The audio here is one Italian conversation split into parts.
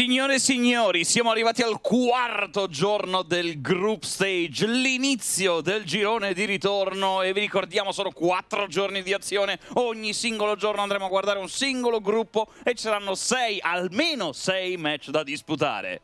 Signore e signori, siamo arrivati al quarto giorno del group stage, l'inizio del girone di ritorno e vi ricordiamo sono quattro giorni di azione, ogni singolo giorno andremo a guardare un singolo gruppo e ci saranno sei, almeno sei match da disputare.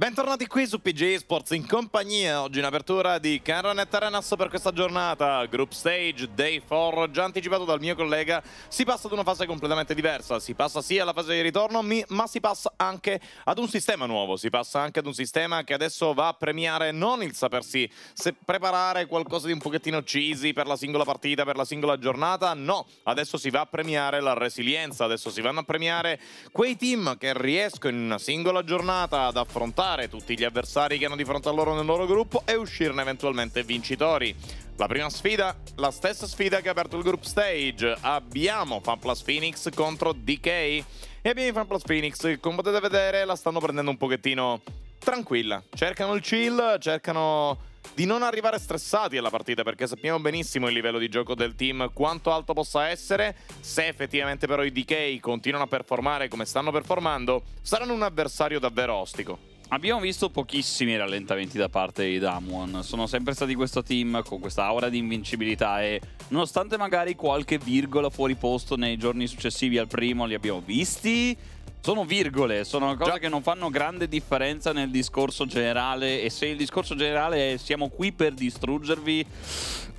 Bentornati qui su PG Sports in compagnia, oggi in apertura di Canronet Arenas per questa giornata, Group Stage, Day 4, già anticipato dal mio collega, si passa ad una fase completamente diversa, si passa sia alla fase di ritorno ma si passa anche ad un sistema nuovo, si passa anche ad un sistema che adesso va a premiare non il sapersi se preparare qualcosa di un pochettino uccisi per la singola partita, per la singola giornata, no, adesso si va a premiare la resilienza, adesso si vanno a premiare quei team che riescono in una singola giornata ad affrontare superare tutti gli avversari che hanno di fronte a loro nel loro gruppo e uscirne eventualmente vincitori. La prima sfida, la stessa sfida che ha aperto il group stage. Abbiamo FanPlus Phoenix contro DK e abbiamo i FanPlus Phoenix, come potete vedere la stanno prendendo un pochettino tranquilla. Cercano il chill, cercano di non arrivare stressati alla partita perché sappiamo benissimo il livello di gioco del team quanto alto possa essere se effettivamente però i DK continuano a performare come stanno performando saranno un avversario davvero ostico Abbiamo visto pochissimi rallentamenti da parte di Damwon, sono sempre stati questo team con questa aura di invincibilità e nonostante magari qualche virgola fuori posto nei giorni successivi al primo li abbiamo visti, sono virgole, sono cose Già. che non fanno grande differenza nel discorso generale e se il discorso generale è siamo qui per distruggervi,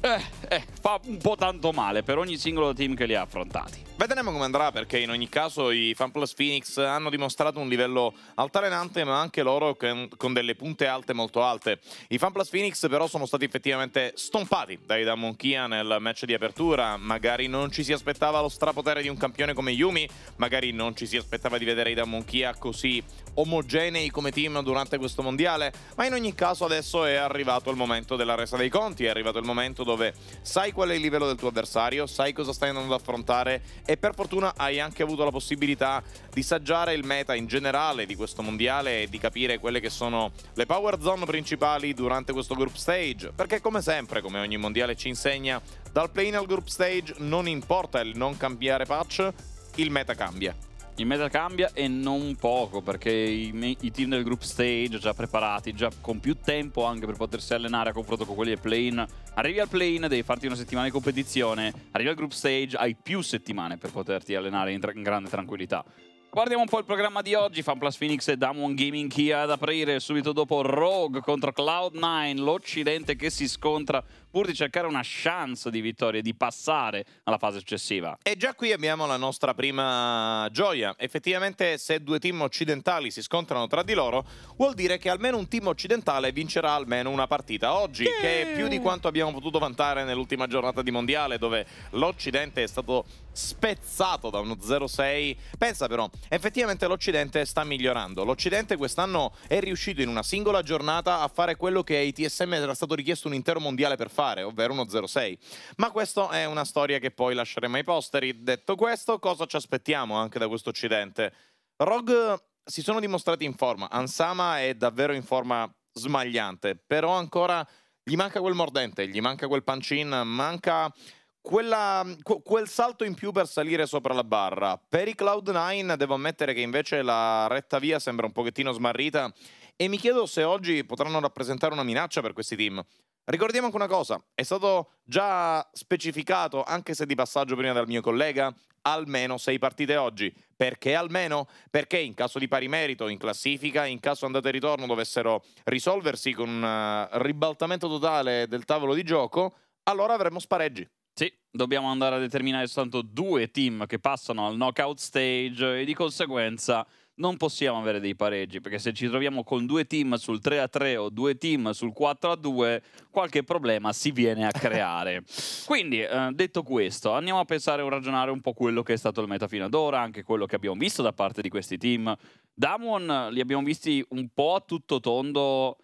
eh, eh, fa un po' tanto male per ogni singolo team che li ha affrontati. Vedremo come andrà perché in ogni caso i FanPlus Phoenix hanno dimostrato un livello altalenante ma anche loro con delle punte alte molto alte. I FanPlus Phoenix però sono stati effettivamente stompati dai Damon Kia nel match di apertura, magari non ci si aspettava lo strapotere di un campione come Yumi, magari non ci si aspettava di rivedere i Damon Kia così omogenei come team durante questo mondiale, ma in ogni caso adesso è arrivato il momento della resa dei conti, è arrivato il momento dove sai qual è il livello del tuo avversario, sai cosa stai andando ad affrontare e per fortuna hai anche avuto la possibilità di saggiare il meta in generale di questo mondiale e di capire quelle che sono le power zone principali durante questo group stage, perché come sempre, come ogni mondiale ci insegna, dal play-in al group stage non importa il non cambiare patch, il meta cambia. Il meta cambia e non poco perché i, i, team del group stage già preparati, già con più tempo anche per potersi allenare a confronto con quelli del plane. Arrivi al plane, devi farti una settimana di competizione, arrivi al group stage, hai più settimane per poterti allenare in, tra in grande tranquillità. Guardiamo un po' il programma di oggi, FanPlus Phoenix e Damwon Gaming Kia ad aprire subito dopo Rogue contro Cloud9, l'Occidente che si scontra pur di cercare una chance di vittoria e di passare alla fase successiva. E già qui abbiamo la nostra prima gioia. Effettivamente se due team occidentali si scontrano tra di loro vuol dire che almeno un team occidentale vincerà almeno una partita oggi, che, che è più di quanto abbiamo potuto vantare nell'ultima giornata di mondiale dove l'Occidente è stato spezzato da uno 0-6. Pensa però, effettivamente l'Occidente sta migliorando. L'Occidente quest'anno è riuscito in una singola giornata a fare quello che ai TSM era stato richiesto un intero mondiale per fare fare, ovvero uno 06. Ma questa è una storia che poi lasceremo ai posteri. Detto questo, cosa ci aspettiamo anche da questo occidente? Rogue eh, si sono dimostrati in forma, Ansama è davvero in forma smagliante, però ancora gli manca quel mordente, gli manca quel pancin, manca quella, quel salto in più per salire sopra la barra. Per i Cloud9 devo ammettere che invece la retta via sembra un pochettino smarrita e mi chiedo se oggi potranno rappresentare una minaccia per questi team. Ricordiamo anche una cosa, è stato già specificato, anche se di passaggio prima dal mio collega, almeno sei partite oggi. Perché almeno? Perché in caso di pari merito in classifica, in caso andate e ritorno dovessero risolversi con un eh, ribaltamento totale del tavolo di gioco, allora avremmo spareggi. Sì, dobbiamo andare a determinare soltanto due team che passano al knockout stage e di conseguenza non possiamo avere dei pareggi, perché se ci troviamo con due team sul 3 a 3 o due team sul 4 a 2, qualche problema si viene a creare. Quindi, eh, detto questo, andiamo a pensare e ragionare un po' quello che è stato il meta fino ad ora, anche quello che abbiamo visto da parte di questi team. Damon li abbiamo visti un po' a tutto tondo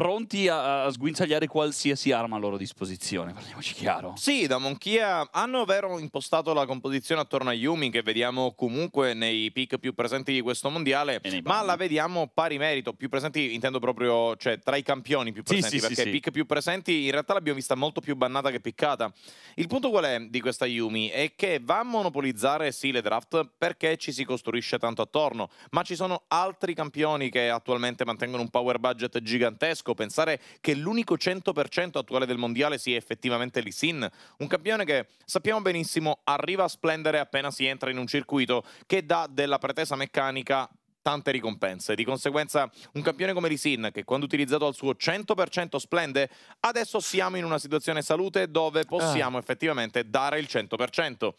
pronti a, a, sguinzagliare qualsiasi arma a loro disposizione, parliamoci chiaro. Sì, da Monchia hanno vero impostato la composizione attorno a Yumi, che vediamo comunque nei pick più presenti di questo mondiale, ma la vediamo pari merito, più presenti intendo proprio, cioè tra i campioni più presenti, sì, sì, perché i sì, pick più presenti in realtà l'abbiamo vista molto più bannata che piccata. Il punto qual è di questa Yumi? È che va a monopolizzare sì le draft perché ci si costruisce tanto attorno, ma ci sono altri campioni che attualmente mantengono un power budget gigantesco, pazzesco pensare che l'unico 100% attuale del mondiale sia effettivamente Lissin, un campione che sappiamo benissimo arriva a splendere appena si entra in un circuito che dà della pretesa meccanica tante ricompense. Di conseguenza, un campione come Lisin, che quando utilizzato al suo 100% splende, adesso siamo in una situazione salute dove possiamo ah. effettivamente dare il 100%.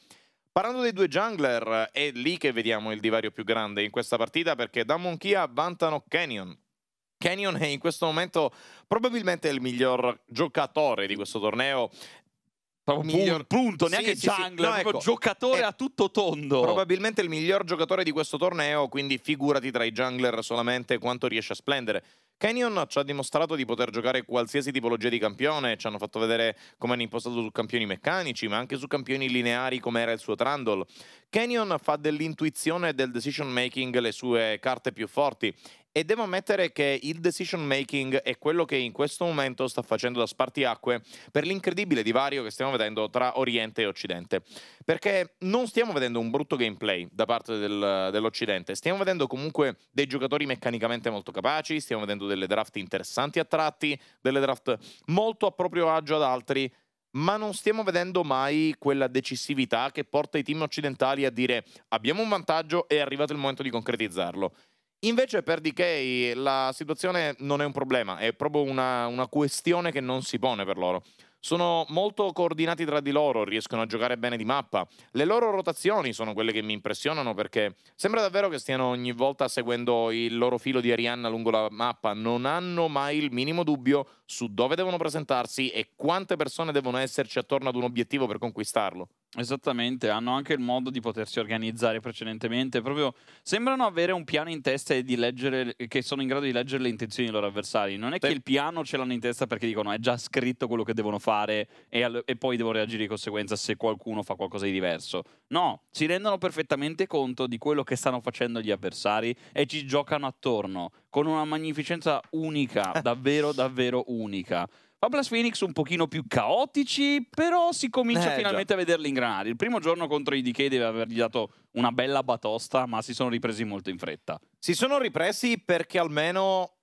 Parlando dei due jungler, è lì che vediamo il divario più grande in questa partita perché da Monchia vantano Canyon, Canyon è in questo momento probabilmente il miglior giocatore di questo torneo miglior punto, neanche sì, jungler, sì, sì. No, ecco, giocatore a tutto tondo. Probabilmente il miglior giocatore di questo torneo, quindi figurati tra i jungler solamente quanto riesce a splendere. Canyon ci ha dimostrato di poter giocare qualsiasi tipologia di campione, ci hanno fatto vedere come hanno impostato su campioni meccanici, ma anche su campioni lineari come era il suo Trundle. Canyon fa dell'intuizione e del decision making le sue carte più forti e devo ammettere che il decision making è quello che in questo momento sta facendo da spartiacque per l'incredibile divario che stiamo vedendo tra Oriente e Occidente. Perché non stiamo vedendo un brutto gameplay da parte del, dell'Occidente, stiamo vedendo comunque dei giocatori meccanicamente molto capaci, stiamo vedendo delle draft interessanti a tratti, delle draft molto a proprio agio ad altri, ma non stiamo vedendo mai quella decisività che porta i team occidentali a dire abbiamo un vantaggio, e è arrivato il momento di concretizzarlo. Invece per DK la situazione non è un problema, è proprio una, una questione che non si pone per loro sono molto coordinati tra di loro, riescono a giocare bene di mappa. Le loro rotazioni sono quelle che mi impressionano perché sembra davvero che stiano ogni volta seguendo il loro filo di Arianna lungo la mappa, non hanno mai il minimo dubbio su dove devono presentarsi e quante persone devono esserci attorno ad un obiettivo per conquistarlo. Esattamente, hanno anche il modo di potersi organizzare precedentemente, proprio sembrano avere un piano in testa e di leggere, che sono in grado di leggere le intenzioni dei loro avversari. Non è sì. che il piano ce l'hanno in testa perché dicono è già scritto quello che devono fare e, al, e, poi devono reagire di conseguenza se qualcuno fa qualcosa di diverso. No, si rendono perfettamente conto di quello che stanno facendo gli avversari e ci giocano attorno con una magnificenza unica, davvero, davvero unica. Oblast Phoenix un pochino più caotici, però si comincia eh, finalmente già. a vederli ingranare. Il primo giorno contro i DK deve avergli dato una bella batosta, ma si sono ripresi molto in fretta. Si sono ripresi perché almeno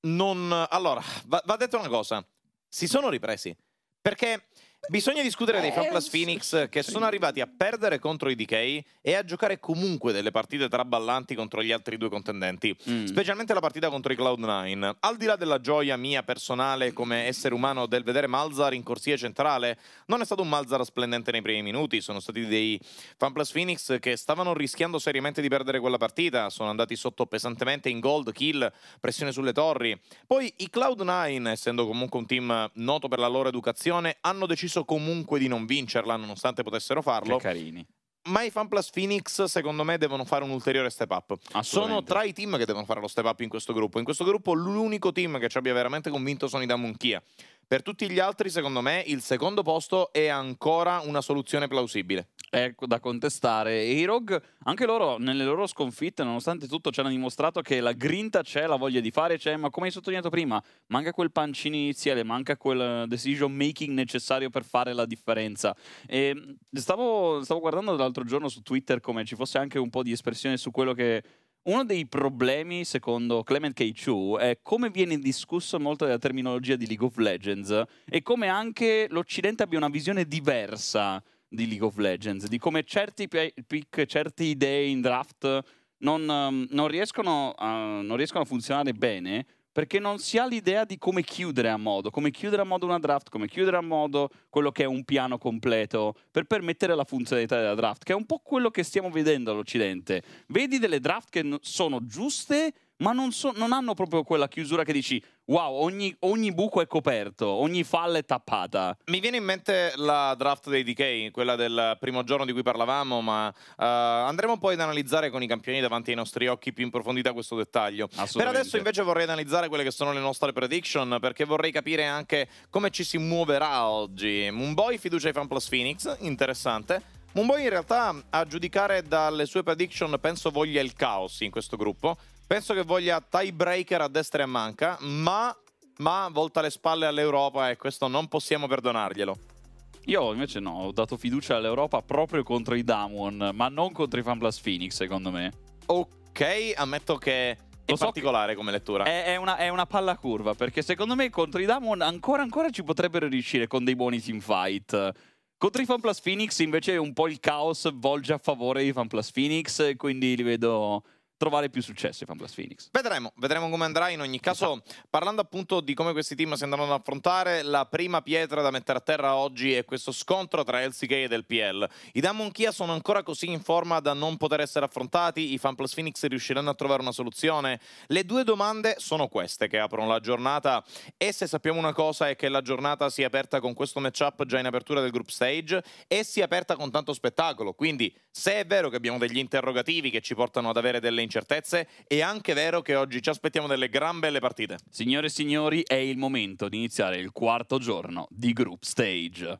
non... Allora, va, va detto una cosa. Si sono ripresi. Perché Bisogna discutere dei eh, Fan Phoenix che sono arrivati a perdere contro i DK e a giocare comunque delle partite traballanti contro gli altri due contendenti, mm. specialmente la partita contro i Cloud9. Al di là della gioia mia personale come essere umano del vedere Malzar in corsia centrale, non è stato un Malzar splendente nei primi minuti, sono stati dei Fan Phoenix che stavano rischiando seriamente di perdere quella partita, sono andati sotto pesantemente in gold, kill, pressione sulle torri. Poi i Cloud9, essendo comunque un team noto per la loro educazione, hanno deciso deciso comunque di non vincerla, nonostante potessero farlo. Che carini. Ma i FanPlus Phoenix, secondo me, devono fare un ulteriore step up. Sono tra i team che devono fare lo step up in questo gruppo. In questo gruppo, l'unico team che ci abbia veramente convinto sono i Damunchia. Per tutti gli altri, secondo me, il secondo posto è ancora una soluzione plausibile. Ecco, da contestare. E i Rogue, anche loro, nelle loro sconfitte, nonostante tutto, ci hanno dimostrato che la grinta c'è, la voglia di fare c'è, ma come hai sottolineato prima, manca quel pancino iniziale, manca quel decision making necessario per fare la differenza. E ehm, stavo, stavo guardando l'altro giorno su Twitter come ci fosse anche un po' di espressione su quello che uno dei problemi, secondo Clement K. Chu, è come viene discusso molto della terminologia di League of Legends e come anche l'Occidente abbia una visione diversa di League of Legends, di come certi pick, certi idee in draft non, um, non, riescono a, non riescono a funzionare bene perché non si ha l'idea di come chiudere a modo, come chiudere a modo una draft, come chiudere a modo quello che è un piano completo per permettere la funzionalità della draft, che è un po' quello che stiamo vedendo all'Occidente. Vedi delle draft che sono giuste ma non, so, non, hanno proprio quella chiusura che dici wow, ogni, ogni, buco è coperto, ogni falla è tappata. Mi viene in mente la draft dei DK, quella del primo giorno di cui parlavamo, ma uh, andremo poi ad analizzare con i campioni davanti ai nostri occhi più in profondità questo dettaglio. Per adesso invece vorrei analizzare quelle che sono le nostre prediction, perché vorrei capire anche come ci si muoverà oggi. Mumboy, fiducia ai fan plus Phoenix, interessante. Mumboy in realtà a giudicare dalle sue prediction penso voglia il caos in questo gruppo Penso che voglia tiebreaker a destra e a manca, ma, ma volta le spalle all'Europa e questo non possiamo perdonarglielo. Io invece no, ho dato fiducia all'Europa proprio contro i Damwon, ma non contro i FanPlus Phoenix secondo me. Ok, ammetto che è Lo particolare so come lettura. È, è, una, è, una, palla curva, perché secondo me contro i Damon ancora ancora ci potrebbero riuscire con dei buoni teamfight. Contro i FanPlus Phoenix invece un po' il caos volge a favore di FanPlus Phoenix, quindi li vedo trovare più successo i FanPlus Phoenix. Vedremo, vedremo come andrà in ogni caso. Esatto. Parlando appunto di come questi team si andranno ad affrontare, la prima pietra da mettere a terra oggi è questo scontro tra LCK del PL. I Damon Kia sono ancora così in forma da non poter essere affrontati, i FanPlus Phoenix riusciranno a trovare una soluzione. Le due domande sono queste che aprono la giornata e se sappiamo una cosa è che la giornata si è aperta con questo matchup già in apertura del group stage e si è aperta con tanto spettacolo, quindi se è vero che abbiamo degli interrogativi che ci portano ad avere delle incertezze. È anche vero che oggi ci aspettiamo delle gran belle partite. Signore e signori, è il momento di iniziare il quarto giorno di Group Stage.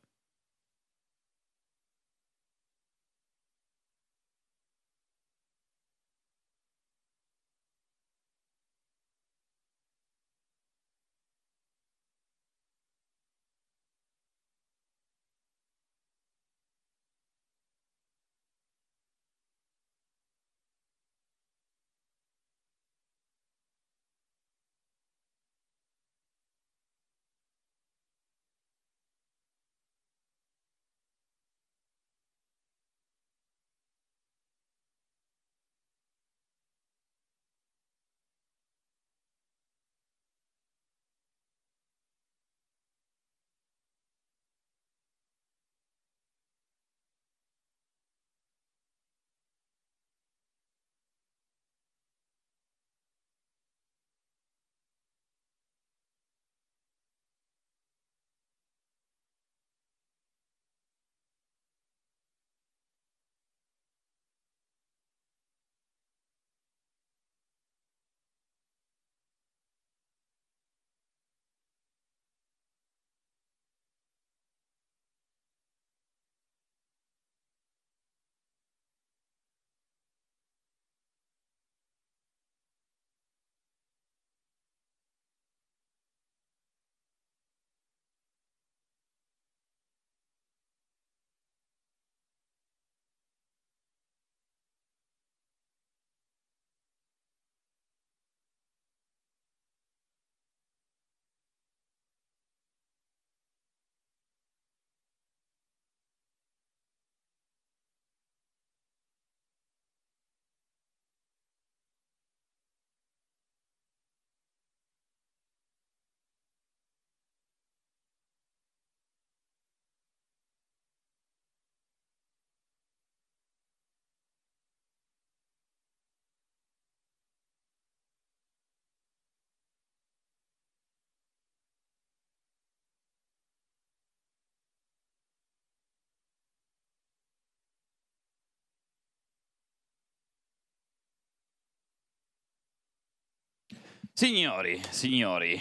Signori, signori,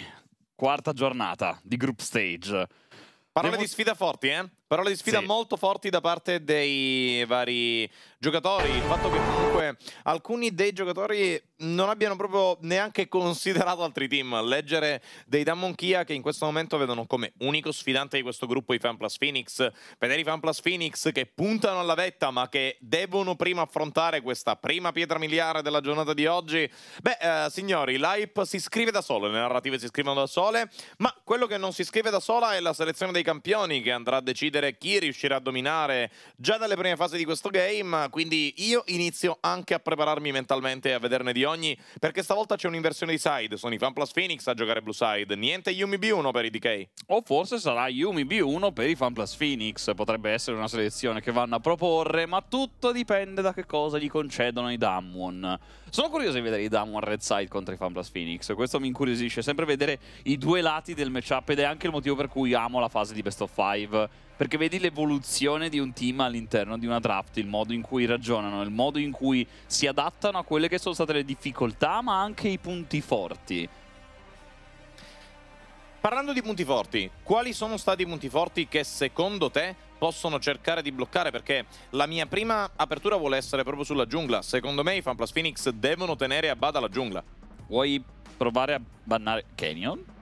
quarta giornata di group stage. Parole Demo... di sfida forti, eh? Parole di sfida sì. molto forti da parte dei vari giocatori. Il fatto che comunque alcuni dei giocatori non abbiano proprio neanche considerato altri team. Leggere dei Damon Kia che in questo momento vedono come unico sfidante di questo gruppo i Fan Plus Phoenix. Vedere i Fan Plus Phoenix che puntano alla vetta ma che devono prima affrontare questa prima pietra miliare della giornata di oggi. Beh, eh, signori, l'hype si scrive da solo, le narrative si scrivono da sole, ma quello che non si scrive da sola è la selezione dei campioni che andrà a decidere vedere chi riuscirà a dominare già dalle prime fasi di questo game, quindi io inizio anche a prepararmi mentalmente a vederne di ogni, perché stavolta c'è un'inversione di side, sono i Fan Plus Phoenix a giocare blue side, niente Yumi B1 per i DK. O forse sarà Yumi B1 per i Fan Plus Phoenix, potrebbe essere una selezione che vanno a proporre, ma tutto dipende da che cosa gli concedono i Damwon. Sono curioso di vedere i Damwon Red Side contro i Fan Plus Phoenix, questo mi incuriosisce sempre vedere i due lati del matchup ed è anche il motivo per cui amo la fase di Best of 5 perché vedi l'evoluzione di un team all'interno di una draft, il modo in cui ragionano, il modo in cui si adattano a quelle che sono state le difficoltà, ma anche i punti forti. Parlando di punti forti, quali sono stati i punti forti che secondo te possono cercare di bloccare? Perché la mia prima apertura vuole essere proprio sulla giungla. Secondo me i Fan Phoenix devono tenere a bada la giungla. Vuoi provare a bannare Canyon?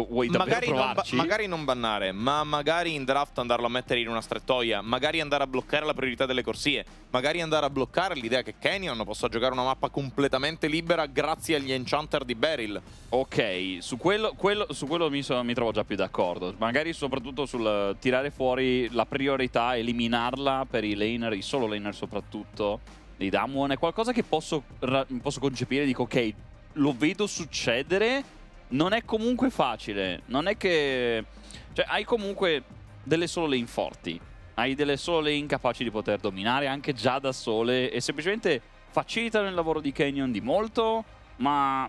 vuoi magari non, magari non, bannare, ma magari in draft andarlo a mettere in una strettoia, magari andare a bloccare la priorità delle corsie, magari andare a bloccare l'idea che Canyon possa giocare una mappa completamente libera grazie agli enchanter di Beryl. Ok, su quello, quello, su quello mi, so, mi, trovo già più d'accordo. Magari soprattutto sul tirare fuori la priorità, eliminarla per i laner, i solo laner soprattutto, di Damwon, è qualcosa che posso, posso concepire, dico ok, lo vedo succedere non è comunque facile. Non è che... Cioè, hai comunque delle solo lane forti. Hai delle solo lane incapaci di poter dominare anche già da sole. E semplicemente facilitano il lavoro di Canyon di molto, ma...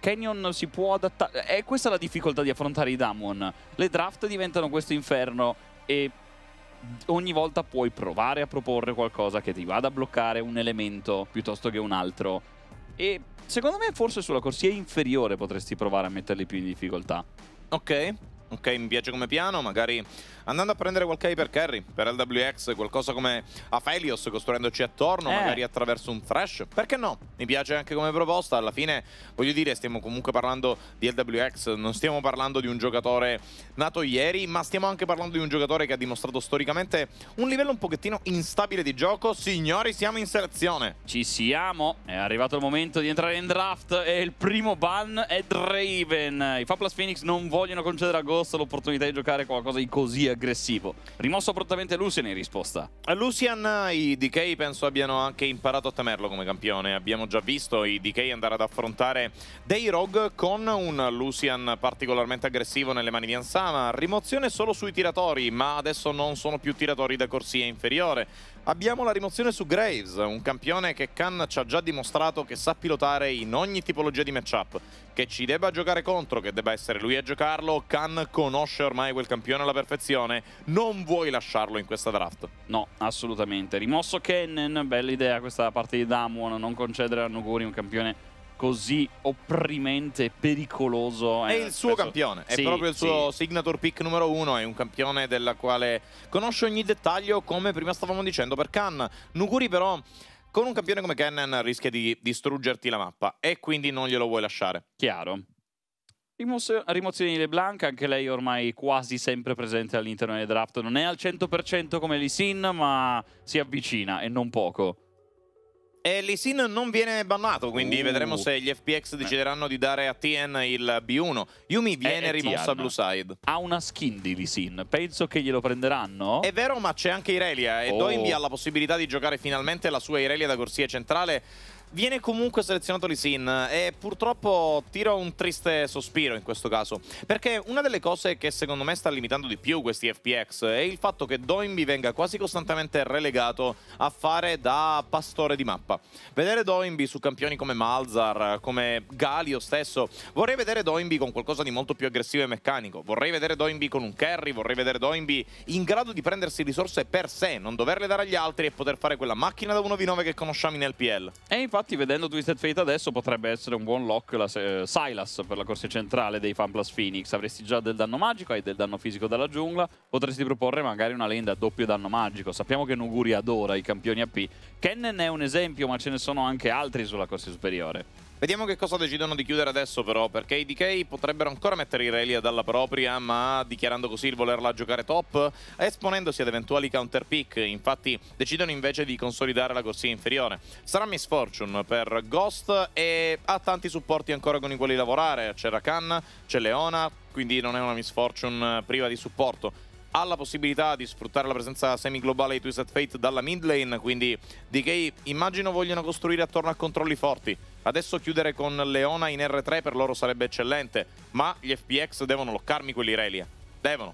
Canyon si può adattare... E questa è la difficoltà di affrontare i Damon. Le draft diventano questo inferno e ogni volta puoi provare a proporre qualcosa che ti vada a bloccare un elemento piuttosto che un altro e secondo me forse sulla corsia inferiore potresti provare a metterli più in difficoltà. Ok. Ok, mi piace come piano, magari andando a prendere qualche hyper carry per LWX, qualcosa come Aphelios costruendoci attorno, eh. magari attraverso un thrash. Perché no? Mi piace anche come proposta, alla fine voglio dire stiamo comunque parlando di LWX, non stiamo parlando di un giocatore nato ieri, ma stiamo anche parlando di un giocatore che ha dimostrato storicamente un livello un pochettino instabile di gioco. Signori, siamo in selezione. Ci siamo, è arrivato il momento di entrare in draft e il primo ban è Draven. I Faplas Phoenix non vogliono concedere a Ghost corsa l'opportunità di giocare qualcosa di così aggressivo. Rimosso prontamente Lucian in risposta. A eh, Lucian i DK penso abbiano anche imparato a temerlo come campione. Abbiamo già visto i DK andare ad affrontare dei Rogue con un Lucian particolarmente aggressivo nelle mani di Ansama. Rimozione solo sui tiratori, ma adesso non sono più tiratori da corsia inferiore. Abbiamo la rimozione su Graves, un campione che Khan ci ha già dimostrato che sa pilotare in ogni tipologia di matchup. Che ci debba giocare contro, che debba essere lui a giocarlo, Khan conosce ormai quel campione alla perfezione. Non vuoi lasciarlo in questa draft. No, assolutamente. Rimosso Kennen, bella idea questa parte di Damwon, non concedere a Nuguri un campione così opprimente e pericoloso. Eh, è il suo penso... campione, è sì, proprio il suo sì. signature pick numero uno, è un campione della quale conosce ogni dettaglio come prima stavamo dicendo per Khan. Nuguri però con un campione come Kennen rischia di distruggerti la mappa e quindi non glielo vuoi lasciare. Chiaro. Rimozio, rimozione di LeBlanc, anche lei ormai quasi sempre presente all'interno del draft. Non è al 100% come Lisin, ma si avvicina e non poco. E Lee non viene bannato, quindi uh. vedremo se gli FPX eh. decideranno di dare a Tien il B1. Yumi eh, viene eh, rimossa a Blue Side. Ha una skin di Lee penso che glielo prenderanno. È vero, ma c'è anche Irelia e oh. Doimbi ha la possibilità di giocare finalmente la sua Irelia da corsia centrale viene comunque selezionato Lee Sin e purtroppo tira un triste sospiro in questo caso, perché una delle cose che secondo me sta limitando di più questi FPX è il fatto che Doimbi venga quasi costantemente relegato a fare da pastore di mappa. Vedere Doimbi su campioni come Malzar, come Galio stesso, vorrei vedere Doimbi con qualcosa di molto più aggressivo e meccanico, vorrei vedere Doimbi con un carry, vorrei vedere Doimbi in grado di prendersi risorse per sé, non doverle dare agli altri e poter fare quella macchina da 1v9 che conosciamo in LPL. E infatti infatti vedendo Twisted Fate adesso potrebbe essere un buon lock la, eh, Silas per la corsia centrale dei Fanplus Phoenix. Avresti già del danno magico, hai del danno fisico dalla giungla, potresti proporre magari una lane a doppio danno magico. Sappiamo che Nuguri adora i campioni AP. Kennen è un esempio, ma ce ne sono anche altri sulla corsia superiore. Vediamo che cosa decidono di chiudere adesso però, perché i DK potrebbero ancora mettere Irelia dalla propria, ma dichiarando così il volerla giocare top, esponendosi ad eventuali counter pick, infatti decidono invece di consolidare la corsia inferiore. Sarà Miss Fortune per Ghost e ha tanti supporti ancora con i quali lavorare, c'è Rakan, c'è Leona, quindi non è una Miss Fortune priva di supporto ha la possibilità di sfruttare la presenza semi-globale di Twisted Fate dalla mid lane, quindi DK immagino vogliono costruire attorno a controlli forti. Adesso chiudere con Leona in R3 per loro sarebbe eccellente, ma gli FPX devono loccarmi quelli Relia. Devono.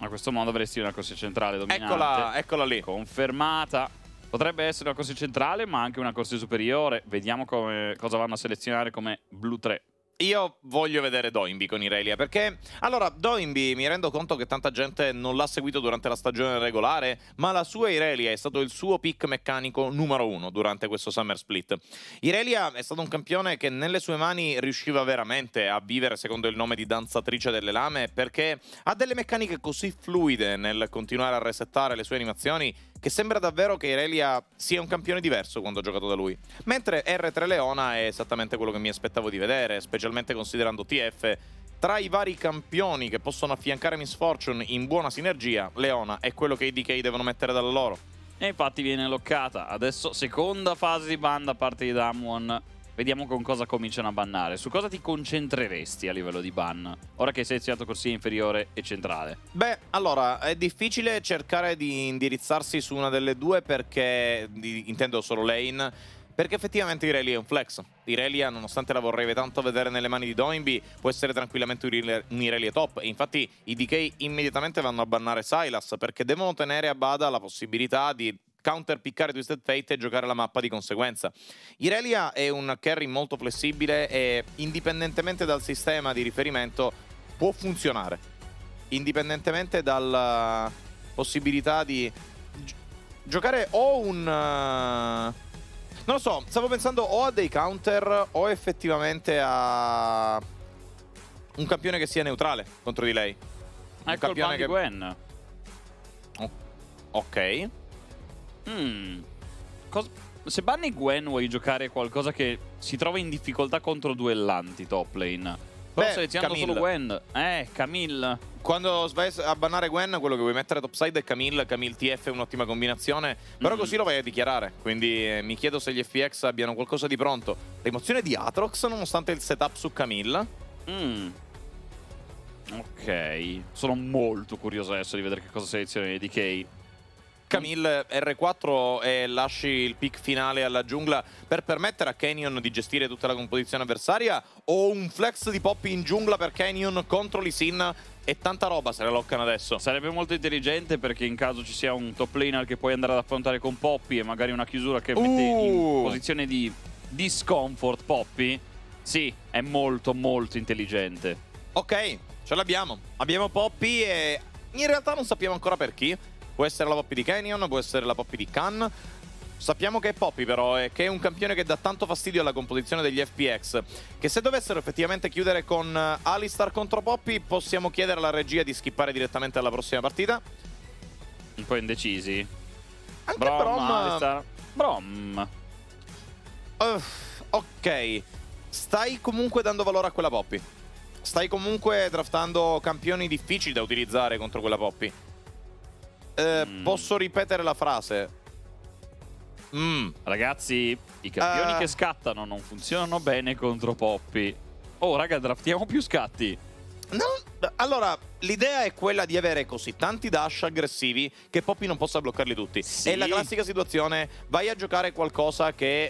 A questo modo avresti una corsia centrale dominante. Eccola, eccola lì. Confermata. Potrebbe essere una corsia centrale, ma anche una corsia superiore. Vediamo come, cosa vanno a selezionare come Blue 3. Io voglio vedere Doinby con Irelia perché allora Doinby mi rendo conto che tanta gente non l'ha seguito durante la stagione regolare, ma la sua Irelia è stato il suo pick meccanico numero uno durante questo Summer Split. Irelia è stato un campione che nelle sue mani riusciva veramente a vivere secondo il nome di danzatrice delle lame perché ha delle meccaniche così fluide nel continuare a resettare le sue animazioni che sembra davvero che Irelia sia un campione diverso quando ha giocato da lui. Mentre R3 Leona è esattamente quello che mi aspettavo di vedere, specialmente considerando TF. Tra i vari campioni che possono affiancare Miss Fortune in buona sinergia, Leona è quello che i DK devono mettere dalla loro. E infatti viene loccata. Adesso seconda fase di banda a parte di Damwon Vediamo con cosa cominciano a bannare. Su cosa ti concentreresti a livello di ban? Ora che sei iniziato corsia inferiore e centrale. Beh, allora, è difficile cercare di indirizzarsi su una delle due perché, intendo solo lane, perché effettivamente Irelia è un flex. Irelia, nonostante la vorrei tanto vedere nelle mani di Doinby, può essere tranquillamente un Irelia top. E infatti i DK immediatamente vanno a bannare Silas perché devono tenere a bada la possibilità di counterpiccare Twisted Fate e giocare la mappa di conseguenza. Irelia è un carry molto flessibile e indipendentemente dal sistema di riferimento può funzionare, indipendentemente dalla possibilità di gi giocare o un... Uh... Non lo so, stavo pensando o a dei counter o effettivamente a un campione che sia neutrale contro di lei. Un ecco campione il che... Gwen. Ok. Mm. Cos- se banni Gwen vuoi giocare qualcosa che si trova in difficoltà contro duellanti top lane. Però Beh, selezionando solo Gwen. Eh, Camille. Quando vai a bannare Gwen, quello che vuoi mettere topside è Camille. Camille TF è un'ottima combinazione. Però mm. così lo vai a dichiarare. Quindi eh, mi chiedo se gli FPX abbiano qualcosa di pronto. L'emozione di Atrox, nonostante il setup su Camille. Mm. Ok. Sono molto curioso adesso di vedere che cosa di Kay. Camille R4 e lasci il pick finale alla giungla per permettere a Canyon di gestire tutta la composizione avversaria o un flex di Poppy in giungla per Canyon contro Sin e tanta roba se la loccano adesso. Sarebbe molto intelligente perché in caso ci sia un top laner che puoi andare ad affrontare con Poppy e magari una chiusura che uh. mette in uh! posizione di discomfort Poppy, sì, è molto molto intelligente. Ok, ce l'abbiamo. Abbiamo Poppy e in realtà non sappiamo ancora per chi. Può essere la Poppy di Canyon, può essere la Poppy di Khan. Sappiamo che è Poppy però e che è un campione che dà tanto fastidio alla composizione degli FPX che se dovessero effettivamente chiudere con eh, Alistar contro Poppy possiamo chiedere alla regia di skippare direttamente alla prossima partita Un po' indecisi Anche Brom, Brom... Eh. Alistar Brom uh, Ok Stai comunque dando valore a quella Poppy Stai comunque draftando campioni difficili da utilizzare contro quella Poppy eh, mm. Posso ripetere la frase? Mm. Ragazzi, i campioni uh. che scattano non funzionano bene contro Poppy. Oh, raga, draftiamo più scatti. No, allora, l'idea è quella di avere così tanti dash aggressivi che Poppy non possa bloccarli tutti. Sì. È la classica situazione, vai a giocare qualcosa che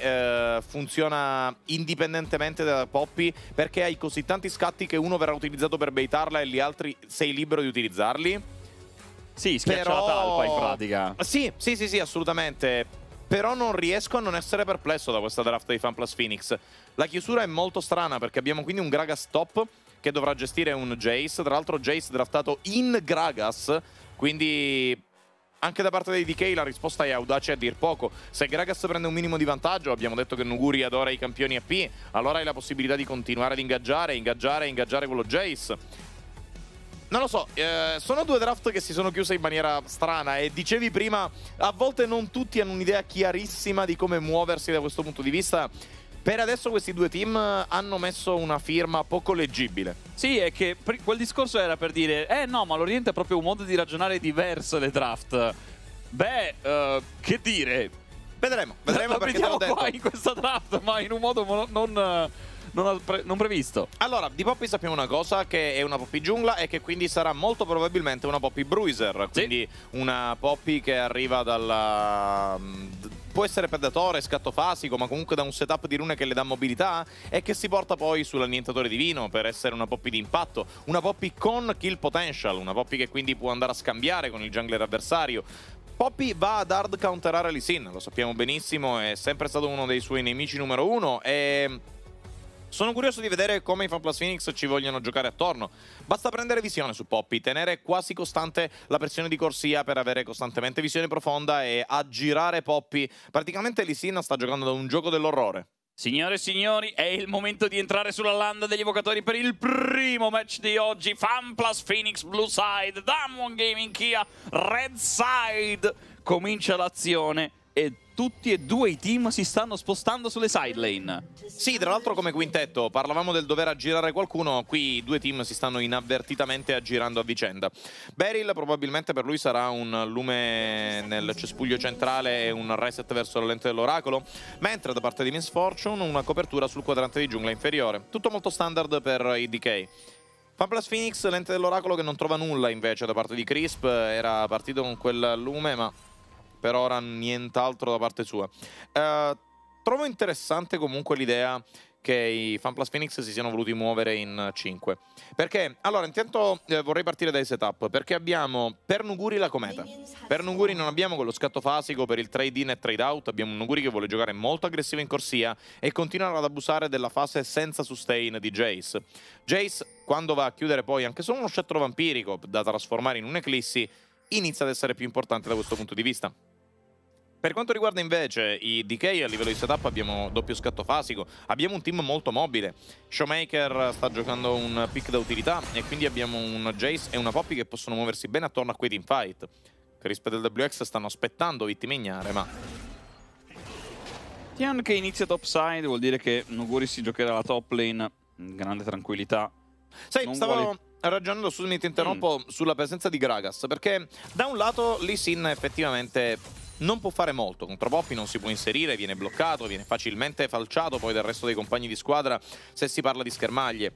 eh, funziona indipendentemente da Poppy perché hai così tanti scatti che uno verrà utilizzato per baitarla e gli altri sei libero di utilizzarli sì, schiaccia Però... la talpa in pratica. Sì, sì, sì, sì, assolutamente. Però non riesco a non essere perplesso da questa draft di Fanplus Phoenix. La chiusura è molto strana perché abbiamo quindi un Gragas top che dovrà gestire un Jace. Tra l'altro Jace draftato in Gragas, quindi anche da parte dei DK la risposta è audace a dir poco. Se Gragas prende un minimo di vantaggio, abbiamo detto che Nuguri adora i campioni AP, allora hai la possibilità di continuare ad ingaggiare, ingaggiare, ingaggiare quello Jace. Non lo so, eh, sono due draft che si sono chiuse in maniera strana e dicevi prima, a volte non tutti hanno un'idea chiarissima di come muoversi da questo punto di vista. Per adesso questi due team hanno messo una firma poco leggibile. Sì, è che quel discorso era per dire, eh no, ma l'Oriente ha proprio un modo di ragionare diverso le draft. Beh, uh, che dire... Vedremo, vedremo la, perché te detto. qua in questa draft, ma in un modo non... Uh non, pre non previsto. Allora, di Poppy sappiamo una cosa, che è una Poppy giungla e che quindi sarà molto probabilmente una Poppy Bruiser, quindi sì. una Poppy che arriva dalla può essere predatore, scatto fasico, ma comunque da un setup di rune che le dà mobilità e che si porta poi sull'annientatore divino per essere una poppy di impatto, una poppy con kill potential, una poppy che quindi può andare a scambiare con il jungler avversario. Poppy va ad hard counterare Lee Sin, lo sappiamo benissimo, è sempre stato uno dei suoi nemici numero uno e sono curioso di vedere come i FanPlus Phoenix ci vogliono giocare attorno. Basta prendere visione su Poppy, tenere quasi costante la pressione di corsia per avere costantemente visione profonda e aggirare Poppy. Praticamente Lisina sta giocando da un gioco dell'orrore. Signore e signori, è il momento di entrare sulla landa degli evocatori per il primo match di oggi. FanPlus Phoenix Blue Side, Damwon Gaming Kia Red Side. Comincia l'azione e tutti e due i team si stanno spostando sulle side Sì, tra l'altro come quintetto, parlavamo del dover aggirare qualcuno, qui i due team si stanno inavvertitamente aggirando a vicenda. Beryl probabilmente per lui sarà un lume nel cespuglio centrale e un reset verso la lente dell'oracolo, mentre da parte di Miss Fortune una copertura sul quadrante di giungla inferiore. Tutto molto standard per i DK. Fanplas Phoenix, lente dell'oracolo che non trova nulla invece da parte di Crisp, era partito con quel lume ma per ora nient'altro da parte sua. Uh, trovo interessante comunque l'idea che i FanPlus Phoenix si siano voluti muovere in 5. Perché, allora, intanto eh, vorrei partire dai setup, perché abbiamo per Nuguri la cometa. Per Nuguri non abbiamo quello scatto fasico per il trade-in e trade-out, abbiamo un Nuguri che vuole giocare molto aggressivo in corsia e continuare ad abusare della fase senza sustain di Jace. Jace, quando va a chiudere poi anche solo uno scettro vampirico da trasformare in un'eclissi, inizia ad essere più importante da questo punto di vista. Per quanto riguarda invece i DK a livello di setup abbiamo doppio scatto fasico, abbiamo un team molto mobile, Showmaker sta giocando un pick da utilità e quindi abbiamo un Jace e una Poppy che possono muoversi bene attorno a quei teamfight, che e al WX stanno aspettando vittime ignare, ma... Tian che inizia topside vuol dire che Noguri si giocherà la top lane in grande tranquillità. Sai, non stavo... Vuole ragionando, scusami ti interrompo, mm. sulla presenza di Gragas, perché da un lato Lee Sin effettivamente non può fare molto, contro Poppy non si può inserire, viene bloccato, viene facilmente falciato poi dal resto dei compagni di squadra se si parla di schermaglie.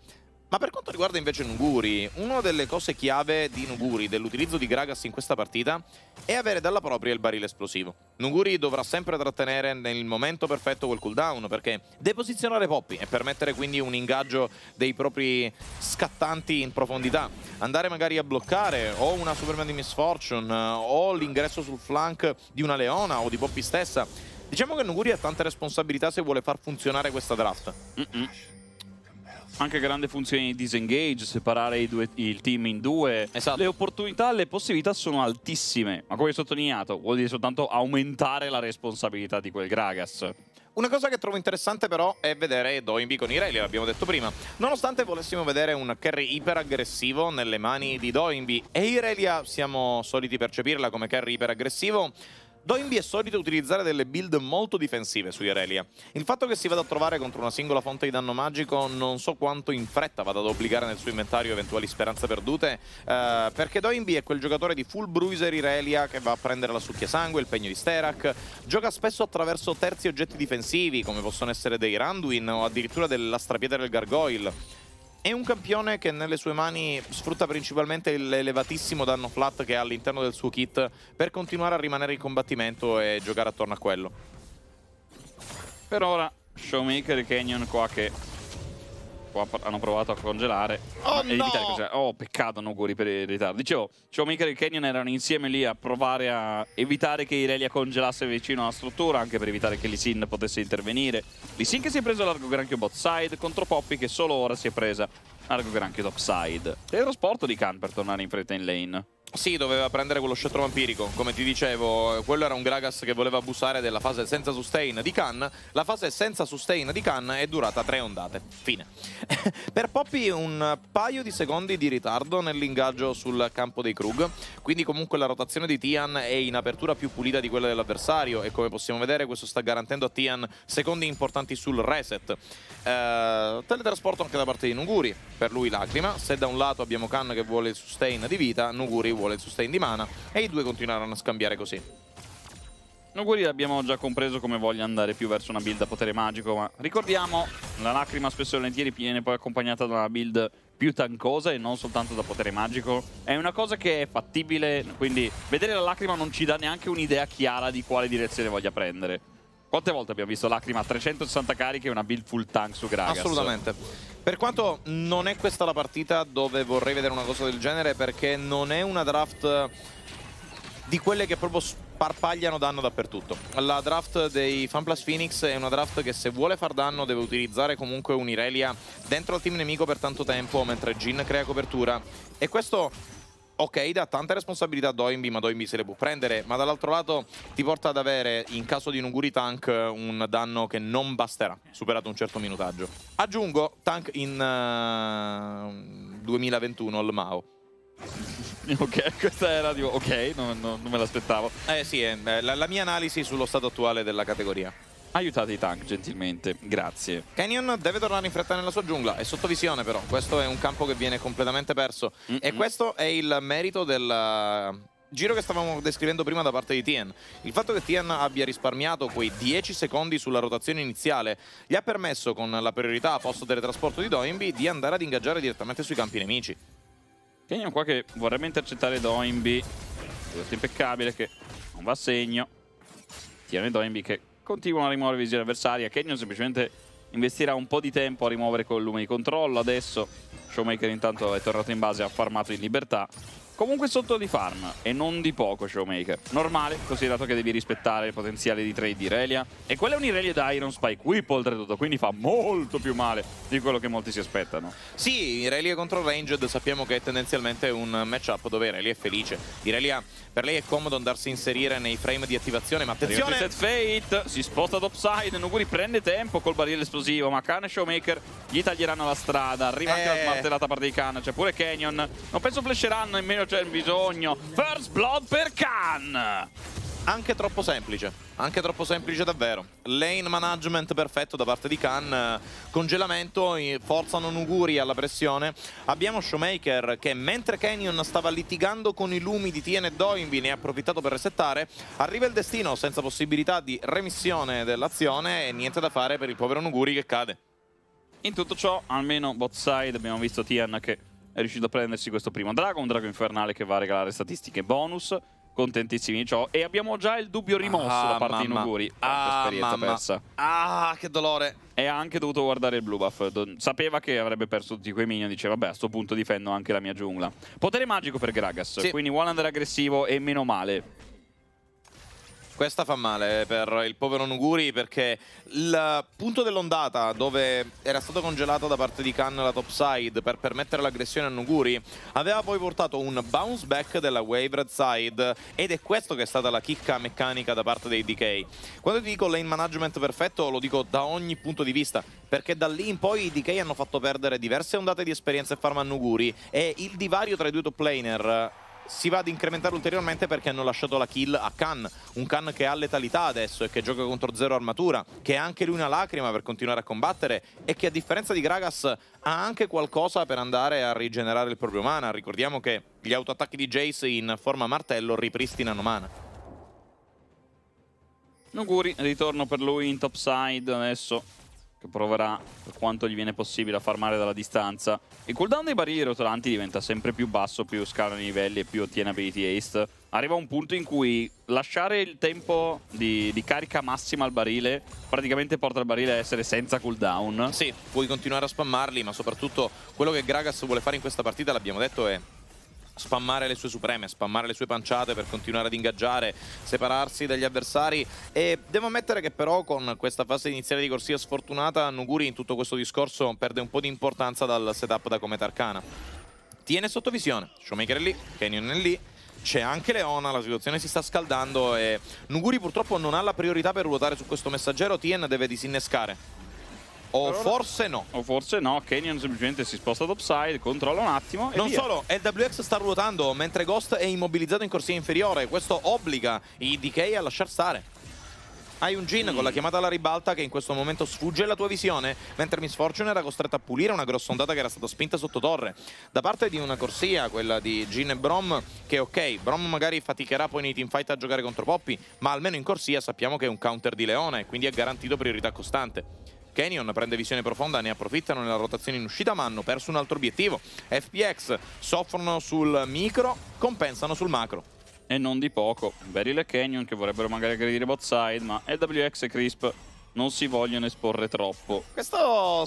Ma per quanto riguarda invece Nuguri, una delle cose chiave di Nuguri, dell'utilizzo di Gragas in questa partita, è avere dalla propria il barile esplosivo. Nuguri dovrà sempre trattenere nel momento perfetto quel cooldown, perché deposizionare Poppy e permettere quindi un ingaggio dei propri scattanti in profondità. Andare magari a bloccare o una Superman di Misfortune, eh, o l'ingresso sul flank di una Leona o di Poppy stessa. Diciamo che Nuguri ha tante responsabilità se vuole far funzionare questa draft. Mm -mm anche grande funzione di disengage, separare i due, il team in due. Esatto. Le opportunità, le possibilità sono altissime, ma come hai sottolineato, vuol dire soltanto aumentare la responsabilità di quel Gragas. Una cosa che trovo interessante però è vedere Doimbi con Irelia, l'abbiamo detto prima. Nonostante volessimo vedere un carry iperaggressivo nelle mani di Doimbi e Irelia, siamo soliti percepirla come carry iperaggressivo, Doinby è solito utilizzare delle build molto difensive sugli Irelia. Il fatto che si vada a trovare contro una singola fonte di danno magico non so quanto in fretta vada ad obbligare nel suo inventario eventuali speranze perdute, eh, perché Doinby è quel giocatore di full bruiser Irelia che va a prendere la succhia sangue, il pegno di Sterak, gioca spesso attraverso terzi oggetti difensivi come possono essere dei Randwin o addirittura della strapietra del Gargoyle. È un campione che nelle sue mani sfrutta principalmente l'elevatissimo danno flat che ha all'interno del suo kit per continuare a rimanere in combattimento e giocare attorno a quello. Per ora Showmaker e Canyon qua che hanno provato a congelare. Oh, no! oh peccato, non auguri per il ritardo. Dicevo, Showmaker e il Canyon erano insieme lì a provare a evitare che Irelia congelasse vicino alla struttura, anche per evitare che Lissin potesse intervenire. Lissin che si è preso largo granchio bot side contro Poppy che solo ora si è presa largo granchio top side. Aerosporto di Khan per tornare in fretta in lane. Sì, doveva prendere quello scettro vampirico, come ti dicevo, quello era un Gragas che voleva abusare della fase senza sustain di Khan, la fase senza sustain di Khan è durata tre ondate, fine. per Poppy un paio di secondi di ritardo nell'ingaggio sul campo dei Krug, quindi comunque la rotazione di Tian è in apertura più pulita di quella dell'avversario e come possiamo vedere questo sta garantendo a Tian secondi importanti sul reset. Eh, teletrasporto anche da parte di Nuguri, per lui lacrima, se da un lato abbiamo Khan che vuole il sustain di vita, Nuguri vuole vuole il sustain di mana e i due continueranno a scambiare così. Nuguri abbiamo già compreso come voglia andare più verso una build a potere magico, ma ricordiamo, la lacrima spesso e volentieri viene poi accompagnata da una build più tancosa e non soltanto da potere magico. È una cosa che è fattibile, quindi vedere la lacrima non ci dà neanche un'idea chiara di quale direzione voglia prendere. Quante volte abbiamo visto Lacrima a 360 cariche e una build full tank su Gragas? Assolutamente. Per quanto non è questa la partita dove vorrei vedere una cosa del genere perché non è una draft di quelle che proprio sparpagliano danno dappertutto. La draft dei Fanplus Phoenix è una draft che se vuole far danno deve utilizzare comunque un Irelia dentro al team nemico per tanto tempo mentre Jin crea copertura e questo ok dà tante responsabilità a Doimbi ma Doimbi se le può prendere ma dall'altro lato ti porta ad avere in caso di un Unguri tank un danno che non basterà superato un certo minutaggio aggiungo tank in uh, eh, 2021 al Mao Ok, questa era tipo ok, non, non, non me l'aspettavo. Eh sì, eh, la, la mia analisi sullo stato attuale della categoria. Aiutate i tank gentilmente, grazie. Canyon deve tornare in fretta nella sua giungla, è sotto visione però, questo è un campo che viene completamente perso mm -mm. e questo è il merito del eh, giro che stavamo descrivendo prima da parte di Tien. Il fatto che Tien abbia risparmiato quei 10 secondi sulla rotazione iniziale gli ha permesso con la priorità a posto teletrasporto di Doimby di andare ad ingaggiare direttamente sui campi nemici. Canyon qua che vorrebbe intercettare Doimby, questo impeccabile che non va a segno. Tien e Doimby che continuano a rimuovere visione avversaria. Kenyon semplicemente investirà un po' di tempo a rimuovere col lume di controllo. Adesso Showmaker intanto è tornato in base, ha farmato in libertà. Comunque sotto di farm, e non di poco Showmaker. Normale, considerato che devi rispettare il potenziale di trade di Irelia. E quella è un'Irelia da Iron Spike Whip oltretutto, quindi fa molto più male di quello che molti si aspettano. Sì, Irelia contro Ranged sappiamo che è tendenzialmente un matchup dove Irelia è felice. Irelia, per lei è comodo andarsi a inserire nei frame di attivazione, ma attenzione! Set Fate, si sposta topside, Nuguri prende tempo col barile esplosivo, ma Khan e Showmaker gli taglieranno la strada, arriva eh. anche la eh. smantellata parte di Khan, c'è pure Canyon. Non penso flasheranno nemmeno bisogno, c'è bisogno. First blood per Khan. Anche troppo semplice, anche troppo semplice davvero. Lane management perfetto da parte di Khan, congelamento, forzano Nuguri alla pressione. Abbiamo Showmaker che mentre Canyon stava litigando con i lumi di Tien e Doinby, ne ha approfittato per resettare, arriva il destino senza possibilità di remissione dell'azione e niente da fare per il povero Nuguri che cade. In tutto ciò, almeno bot side, abbiamo visto Tien che è riuscito a prendersi questo primo drago, un drago infernale che va a regalare statistiche bonus, contentissimi di ciò e abbiamo già il dubbio rimosso ah, da parte mamma. di Nuguri. Ah, esperienza mamma. persa. Ah, che dolore. E ha anche dovuto guardare il blue buff. sapeva che avrebbe perso tutti quei minion. Diceva, vabbè, a sto punto difendo anche la mia giungla. Potere magico per Gragas. Sì. Quindi vuole andare aggressivo e meno male. Questa fa male per il povero Nuguri perché il punto dell'ondata dove era stato congelato da parte di Khan la topside per permettere l'aggressione a Nuguri aveva poi portato un bounce back della wave red side ed è questo che è stata la chicca meccanica da parte dei DK. Quando ti dico lane management perfetto lo dico da ogni punto di vista perché da lì in poi i DK hanno fatto perdere diverse ondate di esperienza e farm a Nuguri e il divario tra i due top laner si va ad incrementare ulteriormente perché hanno lasciato la kill a Khan, un Khan che ha letalità adesso e che gioca contro zero armatura, che è anche lui una lacrima per continuare a combattere e che a differenza di Gragas ha anche qualcosa per andare a rigenerare il proprio mana. Ricordiamo che gli autoattacchi di Jace in forma martello ripristinano mana. Nuguri, ritorno per lui in topside adesso che proverà per quanto gli viene possibile a farmare dalla distanza. Il cooldown dei barili rotolanti diventa sempre più basso, più scalano i livelli e più ottiene ability haste. Arriva un punto in cui lasciare il tempo di, di, carica massima al barile praticamente porta il barile a essere senza cooldown. Sì, puoi continuare a spammarli, ma soprattutto quello che Gragas vuole fare in questa partita, l'abbiamo detto, è spammare le sue supreme, spammare le sue panciate per continuare ad ingaggiare, separarsi dagli avversari e devo ammettere che però con questa fase iniziale di corsia sfortunata Nuguri in tutto questo discorso perde un po' di importanza dal setup da Cometa Arcana. Tiene sotto visione, Showmaker è lì, Canyon è lì, c'è anche Leona, la situazione si sta scaldando e Nuguri purtroppo non ha la priorità per ruotare su questo messaggero, Tien deve disinnescare o allora, forse no. O forse no, Canyon semplicemente si sposta ad upside, controlla un attimo Non via. solo, LWX sta ruotando mentre Ghost è immobilizzato in corsia inferiore Questo obbliga i DK a lasciar stare hai un Jin mm. con la chiamata alla ribalta che in questo momento sfugge alla tua visione, mentre Miss Fortune era costretta a pulire una grossa ondata che era stata spinta sotto torre. Da parte di una corsia, quella di Jin e Brom, che ok, Brom magari faticherà poi nei teamfight a giocare contro Poppy, ma almeno in corsia sappiamo che è un counter di Leone, quindi è garantito priorità costante. Canyon prende visione profonda, ne approfittano nella rotazione in uscita ma hanno perso un altro obiettivo. FPX soffrono sul micro, compensano sul macro. E non di poco. Beryl e Canyon che vorrebbero magari aggredire bot side ma EWX e Crisp non si vogliono esporre troppo. Questo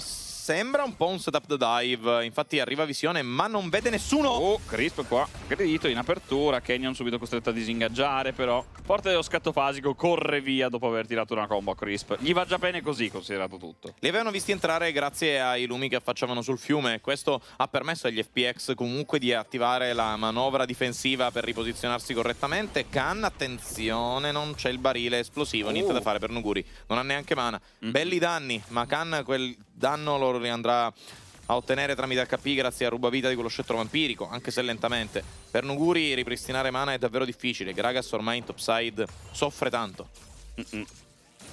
sembra un po' un setup the dive, infatti arriva visione ma non vede nessuno. Oh, Crisp qua, aggredito in apertura, Canyon subito costretto a disingaggiare però. Forte dello scatto fasico, corre via dopo aver tirato una combo a Crisp. Gli va già bene così, considerato tutto. Li avevano visti entrare grazie ai lumi che affacciavano sul fiume, questo ha permesso agli FPX comunque di attivare la manovra difensiva per riposizionarsi correttamente. Khan, attenzione, non c'è il barile esplosivo, uh. niente oh. da fare per Nuguri, non ha neanche mana. Mm. Belli danni, ma Khan quel danno lo riandrà a ottenere tramite HP grazie a rubavita di quello scettro vampirico, anche se lentamente. Per Nuguri ripristinare mana è davvero difficile, Gragas ormai in topside soffre tanto. Mm -mm.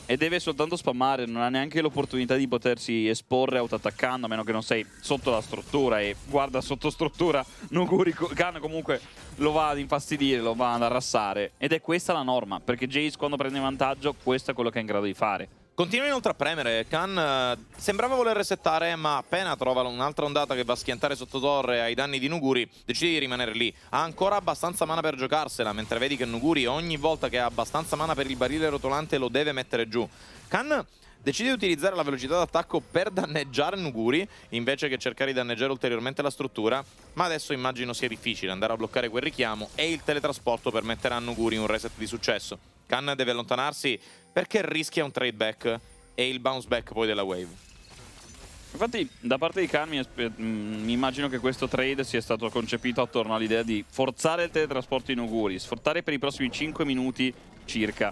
E deve soltanto spammare, non ha neanche l'opportunità di potersi esporre autoattaccando, a meno che non sei sotto la struttura. E guarda, sotto struttura, Nuguri Khan comunque lo va ad infastidire, lo va ad arrassare. Ed è questa la norma, perché Jace quando prende vantaggio, questo è quello che è in grado di fare. Continua inoltre a premere, Khan eh, sembrava voler resettare ma appena trova un'altra ondata che va a schiantare sotto torre ai danni di Nuguri decide di rimanere lì, ha ancora abbastanza mana per giocarsela mentre vedi che Nuguri ogni volta che ha abbastanza mana per il barile rotolante lo deve mettere giù. Khan decide di utilizzare la velocità d'attacco per danneggiare Nuguri invece che cercare di danneggiare ulteriormente la struttura ma adesso immagino sia difficile andare a bloccare quel richiamo e il teletrasporto permetterà a Nuguri un reset di successo Khan deve allontanarsi perché rischia un trade back e il bounce back poi della wave. Infatti da parte di Khan mm, mi, immagino che questo trade sia stato concepito attorno all'idea di forzare il teletrasporto in Uguri, sfruttare per i prossimi 5 minuti circa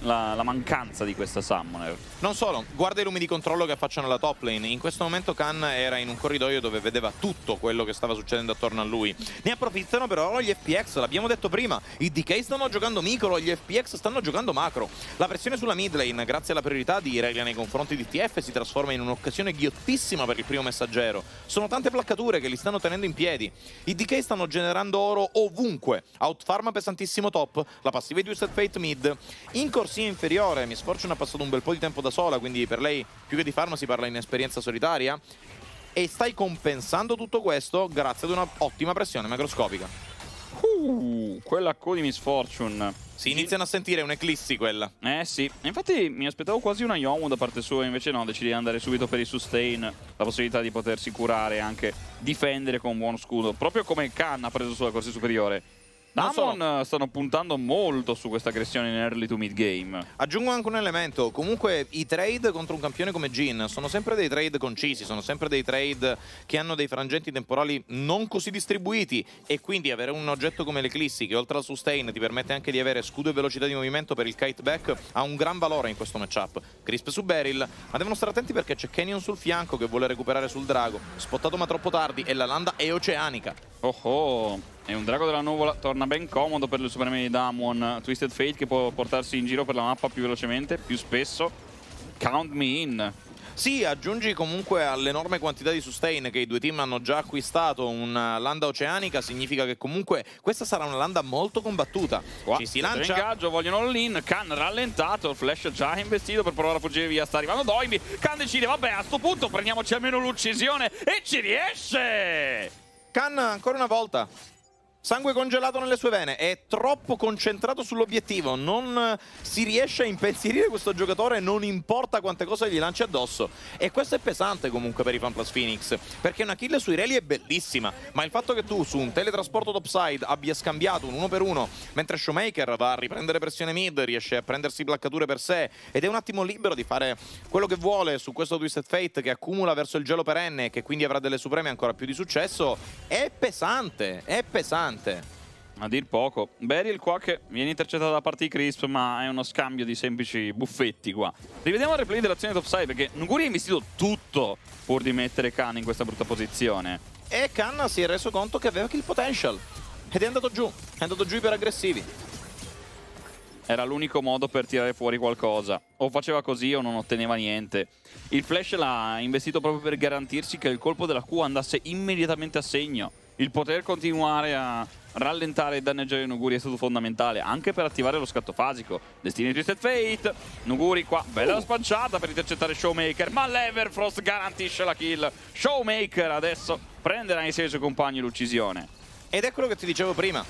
la, la, mancanza di questa Summoner. Non solo, guarda i lumi di controllo che affacciano la top lane. In questo momento Khan era in un corridoio dove vedeva tutto quello che stava succedendo attorno a lui. Ne approfittano però gli FPX, l'abbiamo detto prima. I DK stanno giocando micro, gli FPX stanno giocando macro. La pressione sulla mid lane, grazie alla priorità di Irelia nei confronti di TF, si trasforma in un'occasione ghiottissima per il primo messaggero. Sono tante placcature che li stanno tenendo in piedi. I DK stanno generando oro ovunque. Outfarm pesantissimo top, la passiva di Used Fate mid. In corsia inferiore. Miss Fortune ha passato un bel po' di tempo da sola, quindi per lei più che di farma si parla in esperienza solitaria. E stai compensando tutto questo grazie ad un'ottima pressione macroscopica. Uh, quella Q di Miss Fortune. Si iniziano a sentire un'eclissi quella. Eh sì, infatti mi aspettavo quasi una Yomu da parte sua, invece no, decidi di andare subito per il sustain, la possibilità di potersi curare e anche difendere con buon scudo, proprio come Khan ha preso sulla corsia superiore. Damon sono... Eh, stanno puntando molto su questa aggressione in early to mid game. Aggiungo anche un elemento, comunque i trade contro un campione come Jin sono sempre dei trade concisi, sono sempre dei trade che hanno dei frangenti temporali non così distribuiti e quindi avere un oggetto come l'Eclissi che oltre al sustain ti permette anche di avere scudo e velocità di movimento per il kite back ha un gran valore in questo matchup. Crisp su Beryl, ma devono stare attenti perché c'è Canyon sul fianco che vuole recuperare sul drago, spottato ma troppo tardi e la landa è oceanica. Oh oh! E un drago della nuvola torna ben comodo per il Superman di Damwon. Twisted Fate che può portarsi in giro per la mappa più velocemente, più spesso. Count me in. Sì, aggiungi comunque all'enorme quantità di sustain che i due team hanno già acquistato una landa oceanica, significa che comunque questa sarà una landa molto combattuta. Qua, Ci si lancia. ingaggio, vogliono l'in, Khan rallentato, flash già investito per provare a fuggire via, sta arrivando Doimi, Khan decide, vabbè a sto punto prendiamoci almeno l'uccisione e ci riesce! Khan ancora una volta Sangue congelato nelle sue vene, è troppo concentrato sull'obiettivo, non eh, si riesce a impensierire questo giocatore, non importa quante cose gli lanci addosso. E questo è pesante comunque per i Fanplas Phoenix, perché una kill sui rally è bellissima, ma il fatto che tu su un teletrasporto topside abbia scambiato un 1 per 1 mentre Showmaker va a riprendere pressione mid, riesce a prendersi placcature per sé ed è un attimo libero di fare quello che vuole su questo Twisted Fate che accumula verso il gelo perenne e che quindi avrà delle supreme ancora più di successo, è pesante, è pesante pesante. A dir poco. Beryl qua che viene intercettato da parte di Crisp, ma è uno scambio di semplici buffetti qua. Rivediamo il replay dell'azione topside, perché Nguri ha investito tutto pur di mettere Khan in questa brutta posizione. E Khan si è reso conto che aveva kill potential. Ed è andato giù. È andato giù iperaggressivi. Era l'unico modo per tirare fuori qualcosa. O faceva così o non otteneva niente. Il flash l'ha investito proprio per garantirsi che il colpo della Q andasse immediatamente a segno il poter continuare a rallentare e danneggiare Nuguri è stato fondamentale anche per attivare lo scatto fasico Destiny Twisted Fate Nuguri qua bella uh. spanciata per intercettare Showmaker ma l'Everfrost garantisce la kill Showmaker adesso prenderà insieme ai suoi compagni l'uccisione ed è quello che ti dicevo prima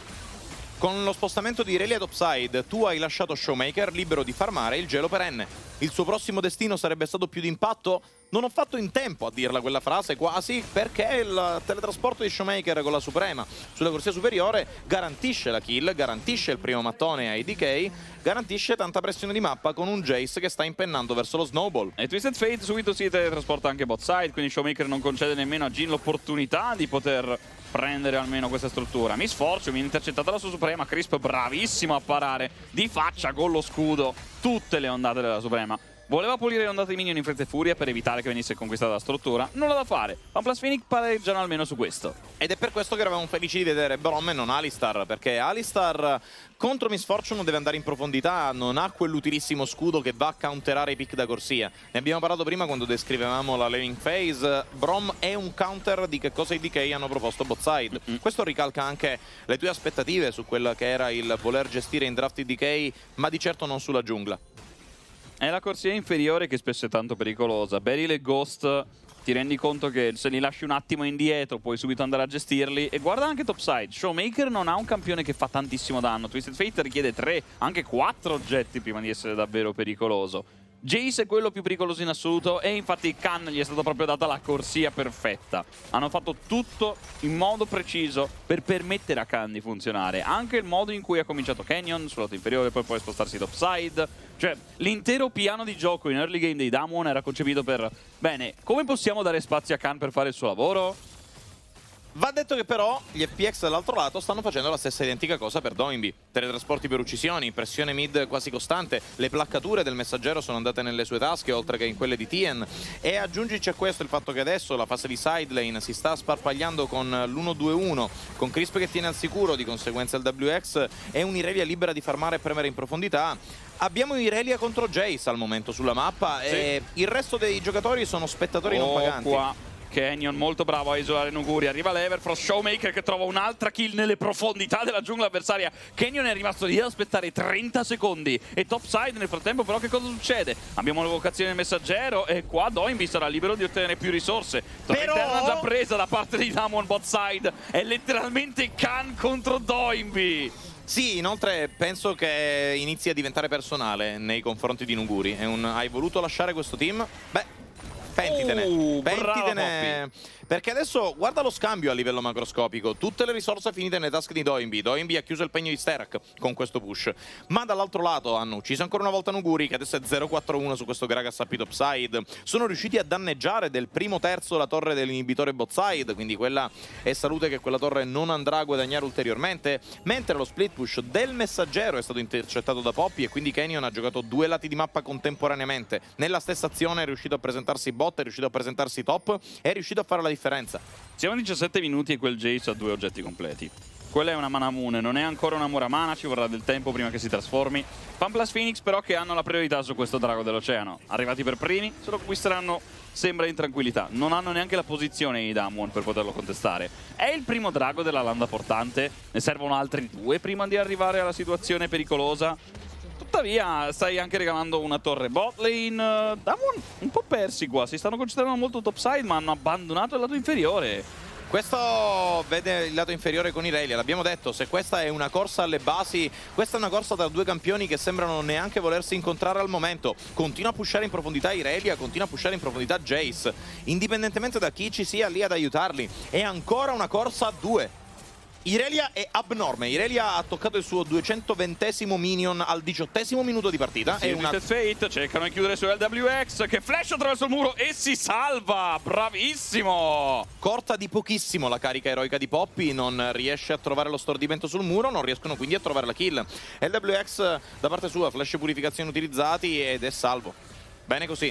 con lo spostamento di Irelia topside, tu hai lasciato Showmaker libero di farmare il gelo perenne. Il suo prossimo destino sarebbe stato più d'impatto? Non ho fatto in tempo a dirla quella frase quasi perché il teletrasporto di Showmaker con la Suprema sulla corsia superiore garantisce la kill, garantisce il primo mattone ai DK, garantisce tanta pressione di mappa con un Jace che sta impennando verso lo Snowball. E Twisted Fate subito si teletrasporta anche bot quindi Showmaker non concede nemmeno a Jin l'opportunità di poter prendere almeno questa struttura. Mi sforzo, viene intercettata la sua Suprema, Crisp bravissimo a parare di faccia con lo scudo tutte le ondate della Suprema. Voleva pulire l'ondata di minion in fretta e furia per evitare che venisse conquistata la struttura. Nulla da fare. OnePlus Phoenix pareggiano almeno su questo. Ed è per questo che eravamo felici di vedere Brom e non Alistar, perché Alistar contro Miss Fortune deve andare in profondità, non ha quell'utilissimo scudo che va a counterare i pick da corsia. Ne abbiamo parlato prima quando descrivevamo la Leving Phase. Brom è un counter di che cosa i DK hanno proposto Botside. Mm -hmm. Questo ricalca anche le tue aspettative su quello che era il voler gestire in draft i DK, ma di certo non sulla giungla. È la corsia inferiore che spesso è tanto pericolosa. Beryl e Ghost ti rendi conto che se li lasci un attimo indietro puoi subito andare a gestirli. E guarda anche topside, Showmaker non ha un campione che fa tantissimo danno. Twisted Fate richiede 3, anche 4 oggetti prima di essere davvero pericoloso. Jace è quello più pericoloso in assoluto e infatti Khan gli è stata proprio data la corsia perfetta. Hanno fatto tutto in modo preciso per permettere a Khan di funzionare. Anche il modo in cui ha cominciato Canyon sul lato inferiore, poi può spostarsi topside. Cioè, l'intero piano di gioco in early game dei Damwon era concepito per... Bene, come possiamo dare spazio a Khan per fare il suo lavoro? Va detto che però gli FPX dall'altro lato stanno facendo la stessa identica cosa per Doinby. Teletrasporti per uccisioni, pressione mid quasi costante, le placcature del messaggero sono andate nelle sue tasche oltre che in quelle di Tien. E aggiungici a questo il fatto che adesso la fase di side si sta sparpagliando con l'1-2-1, con Crisp che tiene al sicuro, di conseguenza il WX è un'Irelia libera di farmare e premere in profondità. Abbiamo Irelia contro Jace al momento sulla mappa sì. e il resto dei giocatori sono spettatori oh, non paganti. Qua Canyon molto bravo a isolare Nuguri, arriva l'Everfrost, Showmaker che trova un'altra kill nelle profondità della giungla avversaria. Canyon è rimasto lì ad aspettare 30 secondi e Topside nel frattempo però che cosa succede? Abbiamo l'evocazione del messaggero e qua Doinby sarà libero di ottenere più risorse. Però... Terra già presa da parte di Damon Botside, è letteralmente Khan contro Doinby. Sì, inoltre penso che inizi a diventare personale nei confronti di Nuguri. Un... Hai voluto lasciare questo team? Beh, Pentitene, uh, pentitene. Perché adesso guarda lo scambio a livello macroscopico. Tutte le risorse finite nelle tasche di Doinby. Doinby ha chiuso il pegno di Sterak con questo push. Ma dall'altro lato hanno ucciso ancora una volta Nuguri, che adesso è 0-4-1 su questo Gragas a P-Topside. Sono riusciti a danneggiare del primo terzo la torre dell'inibitore Botside, quindi quella è salute che quella torre non andrà a guadagnare ulteriormente. Mentre lo split push del messaggero è stato intercettato da Poppy e quindi Canyon ha giocato due lati di mappa contemporaneamente. Nella stessa azione è riuscito a presentarsi bot, è riuscito a presentarsi top, è riuscito a fare la differenza differenza. Siamo a 17 minuti e quel Jace ha due oggetti completi. Quella è una mana moon, non è ancora una Muramana, ci vorrà del tempo prima che si trasformi. Pamplas Phoenix però che hanno la priorità su questo drago dell'oceano. Arrivati per primi, se lo acquisteranno sembra in tranquillità. Non hanno neanche la posizione i Damwon per poterlo contestare. È il primo drago della landa portante, ne servono altri due prima di arrivare alla situazione pericolosa. Tuttavia stai anche regalando una torre bot lane. Eh, Damon un po' persi qua, si stanno concentrando molto topside ma hanno abbandonato il lato inferiore. Questo vede il lato inferiore con Irelia, l'abbiamo detto, se questa è una corsa alle basi, questa è una corsa tra due campioni che sembrano neanche volersi incontrare al momento. Continua a pushare in profondità Irelia, continua a pushare in profondità Jace, indipendentemente da chi ci sia lì ad aiutarli. È ancora una corsa a due. Irelia è abnorme, Irelia ha toccato il suo 220 minion al diciottesimo minuto di partita sì, è una... Fate cercano di chiudere su LWX che flash attraverso il muro e si salva, bravissimo Corta di pochissimo la carica eroica di Poppy, non riesce a trovare lo stordimento sul muro, non riescono quindi a trovare la kill LWX da parte sua, flash purificazione utilizzati ed è salvo Bene così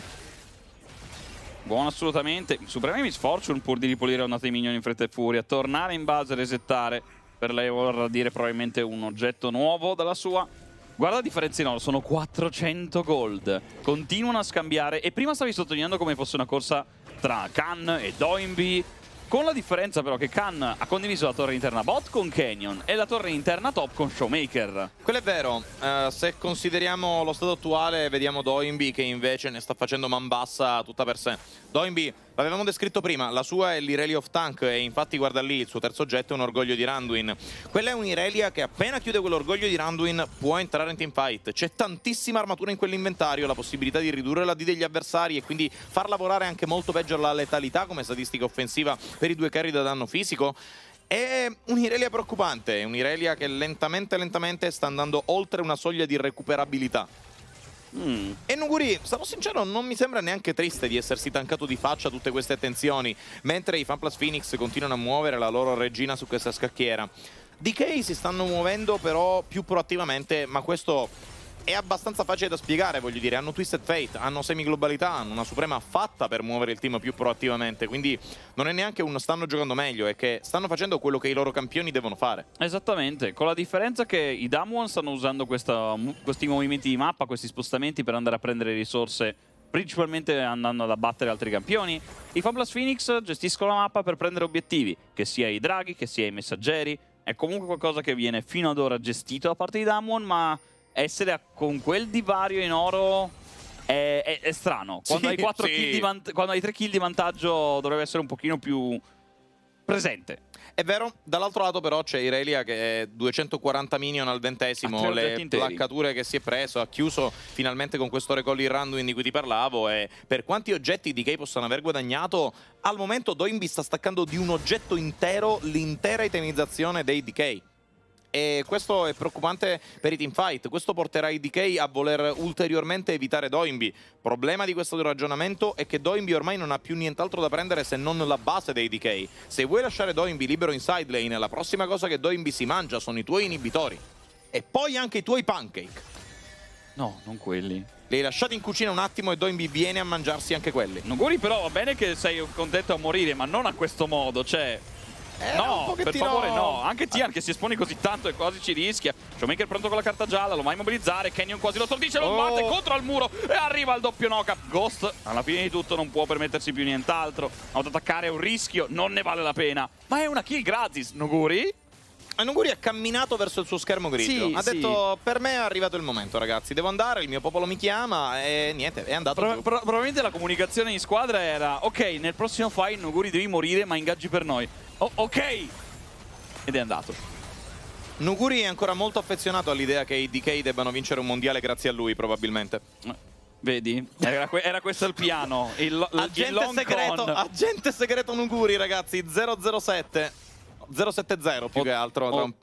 Buono assolutamente. Supreme Miss Fortune pur di ripulire ondate i minion in fretta e furia. Tornare in base, resettare. Per lei vorrà dire probabilmente un oggetto nuovo dalla sua. Guarda la differenza in oro, sono 400 gold. Continuano a scambiare. E prima stavi sottolineando come fosse una corsa tra Khan e Doinby con la differenza però che Khan ha condiviso la torre interna bot con Canyon e la torre interna top con Showmaker. Quello è vero, uh, se consideriamo lo stato attuale vediamo Doinby che invece ne sta facendo man bassa tutta per sé. Doinby L'avevamo descritto prima, la sua è l'Irelia of Tank e infatti guarda lì, il suo terzo oggetto è un orgoglio di Randuin. Quella è un'Irelia che appena chiude quell'orgoglio di Randuin può entrare in teamfight. C'è tantissima armatura in quell'inventario, la possibilità di ridurre la D degli avversari e quindi far lavorare anche molto peggio la letalità come statistica offensiva per i due carri da danno fisico. È un'Irelia preoccupante, un'Irelia che lentamente lentamente sta andando oltre una soglia di recuperabilità. Mm. E Nuguri, sarò sincero, non mi sembra neanche triste di essersi tancato di faccia tutte queste attenzioni, mentre i Fanplas Phoenix continuano a muovere la loro regina su questa scacchiera. DK si stanno muovendo però più proattivamente, ma questo è abbastanza facile da spiegare, voglio dire, hanno Twisted Fate, hanno semiglobalità, hanno una suprema fatta per muovere il team più proattivamente, quindi non è neanche uno stanno giocando meglio, è che stanno facendo quello che i loro campioni devono fare. Esattamente, con la differenza che i Damwon stanno usando questa, questi movimenti di mappa, questi spostamenti per andare a prendere risorse principalmente andando ad abbattere altri campioni. I Fablas Phoenix gestiscono la mappa per prendere obiettivi, che sia i draghi, che sia i messaggeri, è comunque qualcosa che viene fino ad ora gestito da parte di Damwon, ma essere con quel divario in oro è, è, è strano. Quando, sì, hai sì. quando, hai 3 kill di vantaggio dovrebbe essere un pochino più presente. È vero, dall'altro lato però c'è Irelia che è 240 minion al ventesimo, le placcature che si è preso, ha chiuso finalmente con questo recall in random di cui ti parlavo e per quanti oggetti DK possano aver guadagnato, al momento Doinbi sta staccando di un oggetto intero l'intera itemizzazione dei DK e questo è preoccupante per i teamfight. Questo porterà i DK a voler ulteriormente evitare Doimby. Problema di questo ragionamento è che Doimby ormai non ha più nient'altro da prendere se non la base dei DK. Se vuoi lasciare Doimby libero in side lane, la prossima cosa che Doimby si mangia sono i tuoi inibitori. E poi anche i tuoi pancake. No, non quelli. Li hai lasciati in cucina un attimo e Doimby viene a mangiarsi anche quelli. Non Nuguri però va bene che sei contento a morire, ma non a questo modo, cioè... Era eh, no, per favore no, anche Tian che si espone così tanto e quasi ci rischia Showmaker pronto con la carta gialla, lo va a immobilizzare Canyon quasi lo stordisce, lo oh. batte contro al muro e arriva il doppio knockup Ghost alla fine di tutto non può permettersi più nient'altro Ad attaccare è un rischio, non ne vale la pena Ma è una kill gratis, Noguri? Anuguri eh, ha camminato verso il suo schermo grigio. Sì, ha sì. detto: Per me è arrivato il momento, ragazzi. Devo andare, il mio popolo mi chiama. E niente, è andato. Pro pro probabilmente la comunicazione in squadra era: Ok, nel prossimo fight, Nuguri devi morire, ma ingaggi per noi. Oh, ok! Ed è andato. Nuguri è ancora molto affezionato all'idea che i DK debbano vincere un mondiale grazie a lui, probabilmente. Eh, vedi? Era, que era questo il piano. Il, agente, il segreto, agente segreto Nuguri, ragazzi. 007. 0 0 più o, che altro. O,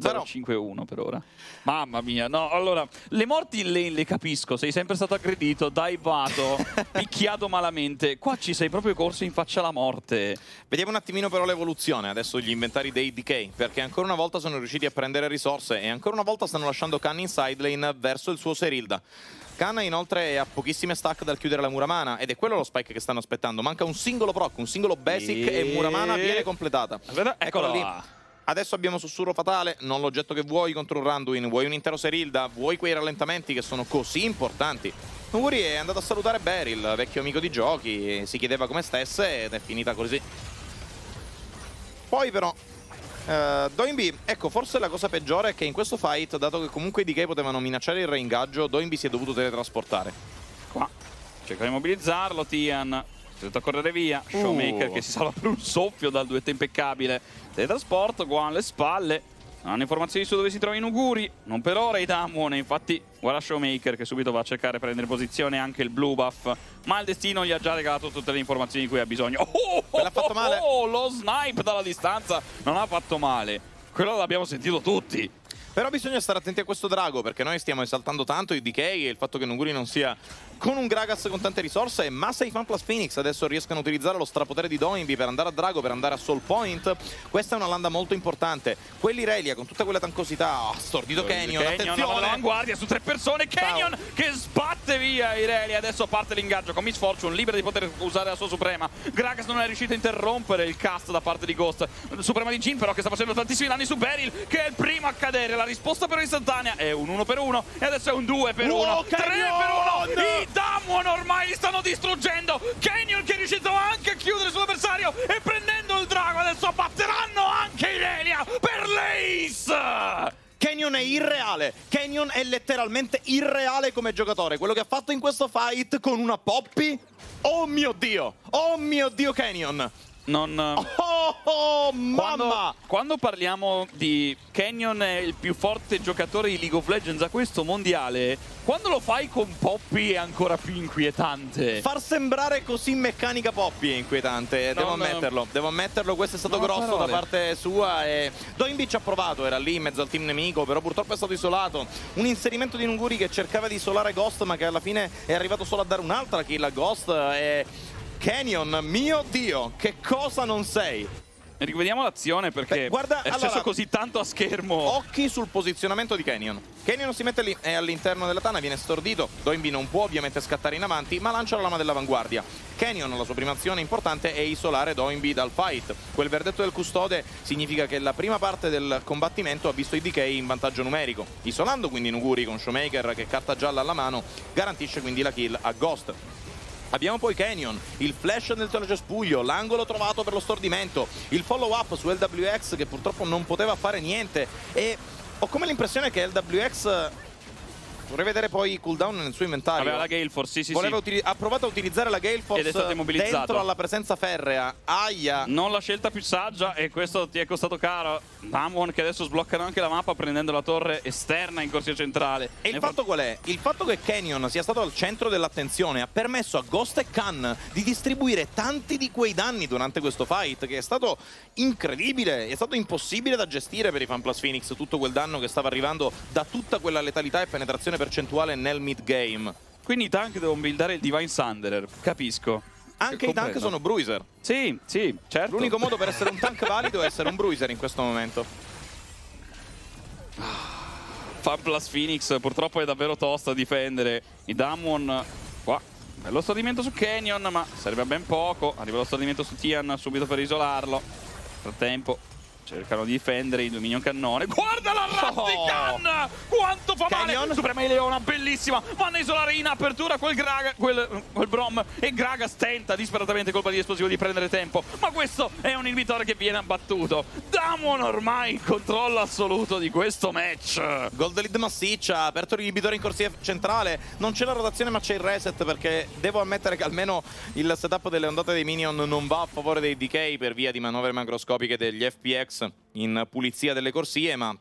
tra... 0 1 mm, per ora. Mamma mia, no, allora, le morti in lane le capisco, sei sempre stato aggredito, dai vado, picchiato malamente. Qua ci sei proprio corso in faccia alla morte. Vediamo un attimino però l'evoluzione adesso gli inventari dei DK, perché ancora una volta sono riusciti a prendere risorse e ancora una volta stanno lasciando Khan in side lane verso il suo Serilda. Khan inoltre è a pochissime stack dal chiudere la Muramana ed è quello lo spike che stanno aspettando. Manca un singolo proc, un singolo basic e, e Muramana viene completata. Eccolo, Eccolo lì. Adesso abbiamo sussurro fatale, non l'oggetto che vuoi contro un Randuin, vuoi un intero Serilda, vuoi quei rallentamenti che sono così importanti. Nuguri è andato a salutare Beryl, vecchio amico di giochi, si chiedeva come stesse ed è finita così. Poi però Uh, eh, Doinby, ecco, forse la cosa peggiore è che in questo fight, dato che comunque i DK potevano minacciare il reingaggio, Doinbi si è dovuto teletrasportare. Qua. Cerca di mobilizzarlo, Tian. Tenta a correre via. Showmaker uh. che si salva per un soffio dal duetto impeccabile. Teletrasporto, qua alle spalle hanno informazioni su dove si trova Inuguri, non per ora i Damwon, infatti guarda Showmaker che subito va a cercare di prendere posizione anche il blue buff, ma il destino gli ha già regalato tutte le informazioni di cui ha bisogno. Oh, oh, l'ha oh, fatto male. Oh, oh, lo snipe dalla distanza non ha fatto male, quello l'abbiamo sentito tutti. Però bisogna stare attenti a questo drago perché noi stiamo esaltando tanto i DK e il fatto che Nuguri non sia con un Gragas con tante risorse ma se i Fan Plus Phoenix adesso riescono a utilizzare lo strapotere di Doinby per andare a Drago, per andare a Soul Point questa è una landa molto importante Quelli Relia con tutta quella tancosità oh, stordito Canyon, Canyon attenzione all'avanguardia su tre persone, Canyon Ciao. che sbatte via i Relia, adesso parte l'ingaggio con Miss Fortune, libera di poter usare la sua Suprema Gragas non è riuscito a interrompere il cast da parte di Ghost, Suprema di Jin però che sta facendo tantissimi danni su Beryl che è il primo a cadere, la risposta però istantanea è un 1 per 1 e adesso è un 2 per 1 3 per 1 Damwon ormai stanno distruggendo Canyon che è riuscito anche a chiudere sull'avversario e prendendo il drago adesso abbazzeranno anche Irelia per l'Ace Canyon è irreale, Canyon è letteralmente irreale come giocatore. Quello che ha fatto in questo fight con una Poppy, oh mio Dio, oh mio Dio Canyon non... Eh, oh, oh, oh quando, mamma! Quando, parliamo di Canyon è il più forte giocatore di League of Legends a questo mondiale, quando lo fai con Poppy è ancora più inquietante. Far sembrare così meccanica Poppy è inquietante, eh, no, devo ammetterlo. No. Devo ammetterlo, questo è stato grosso parole. da parte sua. E... Doin ci ha provato, era lì in mezzo al team nemico, però purtroppo è stato isolato. Un inserimento di Nunguri che cercava di isolare Ghost, ma che alla fine è arrivato solo a dare un'altra kill a Ghost. E eh, Canyon, mio Dio, che cosa non sei? Rivediamo l'azione perché Beh, guarda, è successo allora, così tanto a schermo. Occhi sul posizionamento di Canyon. Canyon si mette lì, è all'interno della tana, viene stordito. Doinbi non può ovviamente scattare in avanti, ma lancia la lama dell'avanguardia. Canyon, la sua prima azione importante è isolare Doinbi dal fight. Quel verdetto del custode significa che la prima parte del combattimento ha visto i DK in vantaggio numerico. Isolando quindi Nuguri con Showmaker che carta gialla alla mano, garantisce quindi la kill a Ghost. Abbiamo poi Canyon, il flash nel telo cespuglio, l'angolo trovato per lo stordimento, il follow up su LWX che purtroppo non poteva fare niente e ho come l'impressione che LWX Vorrei vedere poi i cooldown nel suo inventario. Aveva la Gale Force, sì, sì, sì. Ha provato a utilizzare la Gale Force Ed è stato immobilizzato. dentro alla presenza ferrea. Aia! Non la scelta più saggia e questo ti è costato caro. Damwon che adesso sbloccano anche la mappa prendendo la torre esterna in corsia centrale. E ne il fatto qual è? Il fatto che Canyon sia stato al centro dell'attenzione ha permesso a Ghost e Khan di distribuire tanti di quei danni durante questo fight che è stato incredibile, è stato impossibile da gestire per i FanPlus Phoenix tutto quel danno che stava arrivando da tutta quella letalità e penetrazione riduzione percentuale nel mid game. Quindi i tank devono buildare il Divine Sunderer, capisco. Anche i tank sono bruiser. Sì, sì, certo. L'unico modo per essere un tank valido è essere un bruiser in questo momento. Fan plus Phoenix purtroppo è davvero tosta a difendere. I Damwon qua. Bello stordimento su Canyon, ma serve a ben poco. Arriva lo stordimento su Tian subito per isolarlo. Nel frattempo Cercano di difendere il due minion cannone. Guarda la Razzican! Oh. Quanto fa Canyon. male! Suprema Eleona, bellissima! Vanno a isolare in apertura quel, Graga, quel, quel Brom. E Graga stenta disperatamente colpa di esplosivo di prendere tempo. Ma questo è un inibitore che viene abbattuto. Damon ormai in controllo assoluto di questo match. Gold lead massiccia, aperto l'inibitore in corsia centrale. Non c'è la rotazione ma c'è il reset perché devo ammettere che almeno il setup delle ondate dei minion non va a favore dei DK per via di manovre macroscopiche degli FPX Apex in pulizia delle corsie, ma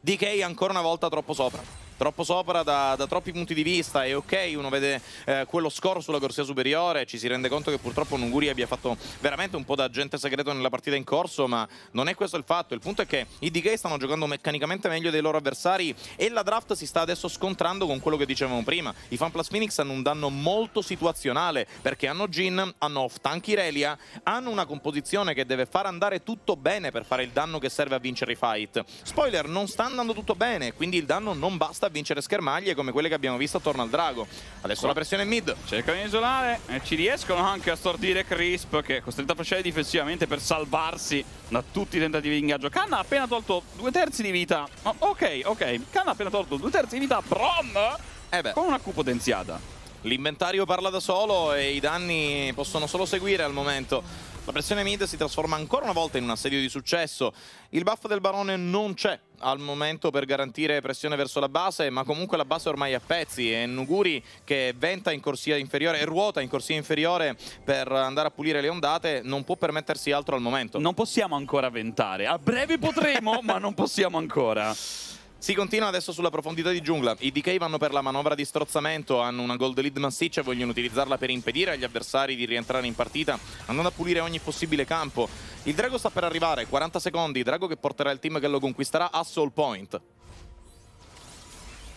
DK ancora una volta troppo sopra troppo sopra da, da, troppi punti di vista e ok uno vede eh, quello score sulla corsia superiore ci si rende conto che purtroppo Nunguri abbia fatto veramente un po' da agente segreto nella partita in corso ma non è questo il fatto il punto è che i DK stanno giocando meccanicamente meglio dei loro avversari e la draft si sta adesso scontrando con quello che dicevamo prima i fan plus Phoenix hanno un danno molto situazionale perché hanno Jin, hanno off tank Irelia hanno una composizione che deve far andare tutto bene per fare il danno che serve a vincere i fight spoiler non sta andando tutto bene quindi il danno non basta a vincere schermaglie come quelle che abbiamo visto attorno al drago. Adesso Qua. la pressione è mid. Cercano di isolare e eh, ci riescono anche a stordire Crisp che è costretto a fasciare difensivamente per salvarsi da tutti i tentativi di ingaggio. Canna ha appena tolto due terzi di vita. Oh, ok, ok. Canna ha appena tolto due terzi di vita. Brom! Eh con una Q potenziata. L'inventario parla da solo e i danni possono solo seguire al momento. La pressione mid si trasforma ancora una volta in un assedio di successo. Il buff del barone non c'è, al momento per garantire pressione verso la base, ma comunque la base ormai a pezzi e Nuguri che venta in corsia inferiore e ruota in corsia inferiore per andare a pulire le ondate non può permettersi altro al momento. Non possiamo ancora ventare, a breve potremo, ma non possiamo ancora. Si continua adesso sulla profondità di giungla, i DK vanno per la manovra di strozzamento, hanno una gold lead massiccia e vogliono utilizzarla per impedire agli avversari di rientrare in partita, andando a pulire ogni possibile campo. Il drago sta per arrivare, 40 secondi, drago che porterà il team che lo conquisterà a Soul Point.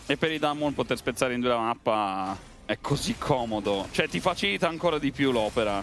E per i Damon poter spezzare in due la mappa è così comodo, cioè ti facilita ancora di più l'opera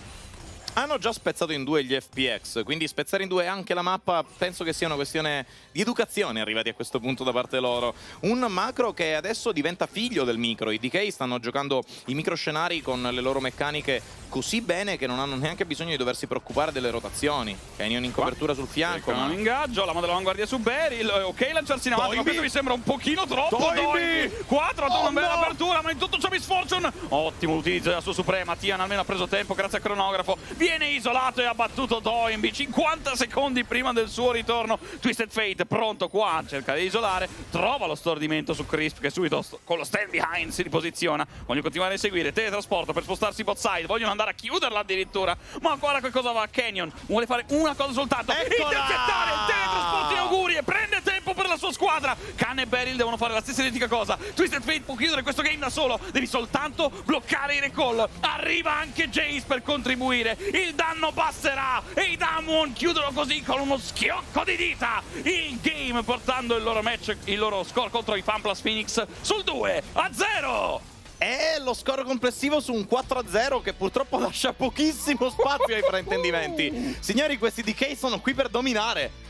hanno già spezzato in due gli FPX, quindi spezzare in due anche la mappa penso che sia una questione di educazione arrivati a questo punto da parte loro. Un macro che adesso diventa figlio del micro, i DK stanno giocando i micro scenari con le loro meccaniche così bene che non hanno neanche bisogno di doversi preoccupare delle rotazioni. Canyon in copertura sul fianco. Ma... Un ingaggio, la mano dell'avanguardia su Beryl, eh, ok lanciarsi in avanti, ma questo mi sembra un pochino troppo. Doimi! 4 ha dato una oh, bella apertura, ma in tutto ciò Miss Fortune. Ottimo utilizzo della sua Suprema, Tian almeno ha preso tempo grazie al cronografo. Via viene isolato e abbattuto Toynbee 50 secondi prima del suo ritorno Twisted Fate pronto qua cerca di isolare trova lo stordimento su Crisp che subito con lo stand behind si riposiziona vogliono continuare a seguire teletrasporto per spostarsi bot side vogliono andare a chiuderla addirittura ma guarda che cosa va Canyon vuole fare una cosa soltanto Eccola! intercettare il teletrasporto di auguri e prende tempo per la sua squadra Khan e Beryl devono fare la stessa identica cosa Twisted Fate può chiudere questo game da solo devi soltanto bloccare i recall arriva anche Jace per contribuire il danno passerà e i Dam Damwon chiudono così con uno schiocco di dita in game portando il loro match, il loro score contro i Pamplas Phoenix sul 2 a 0. È lo score complessivo su un 4-0 che purtroppo lascia pochissimo spazio ai fraintendimenti. Signori, questi DK sono qui per dominare.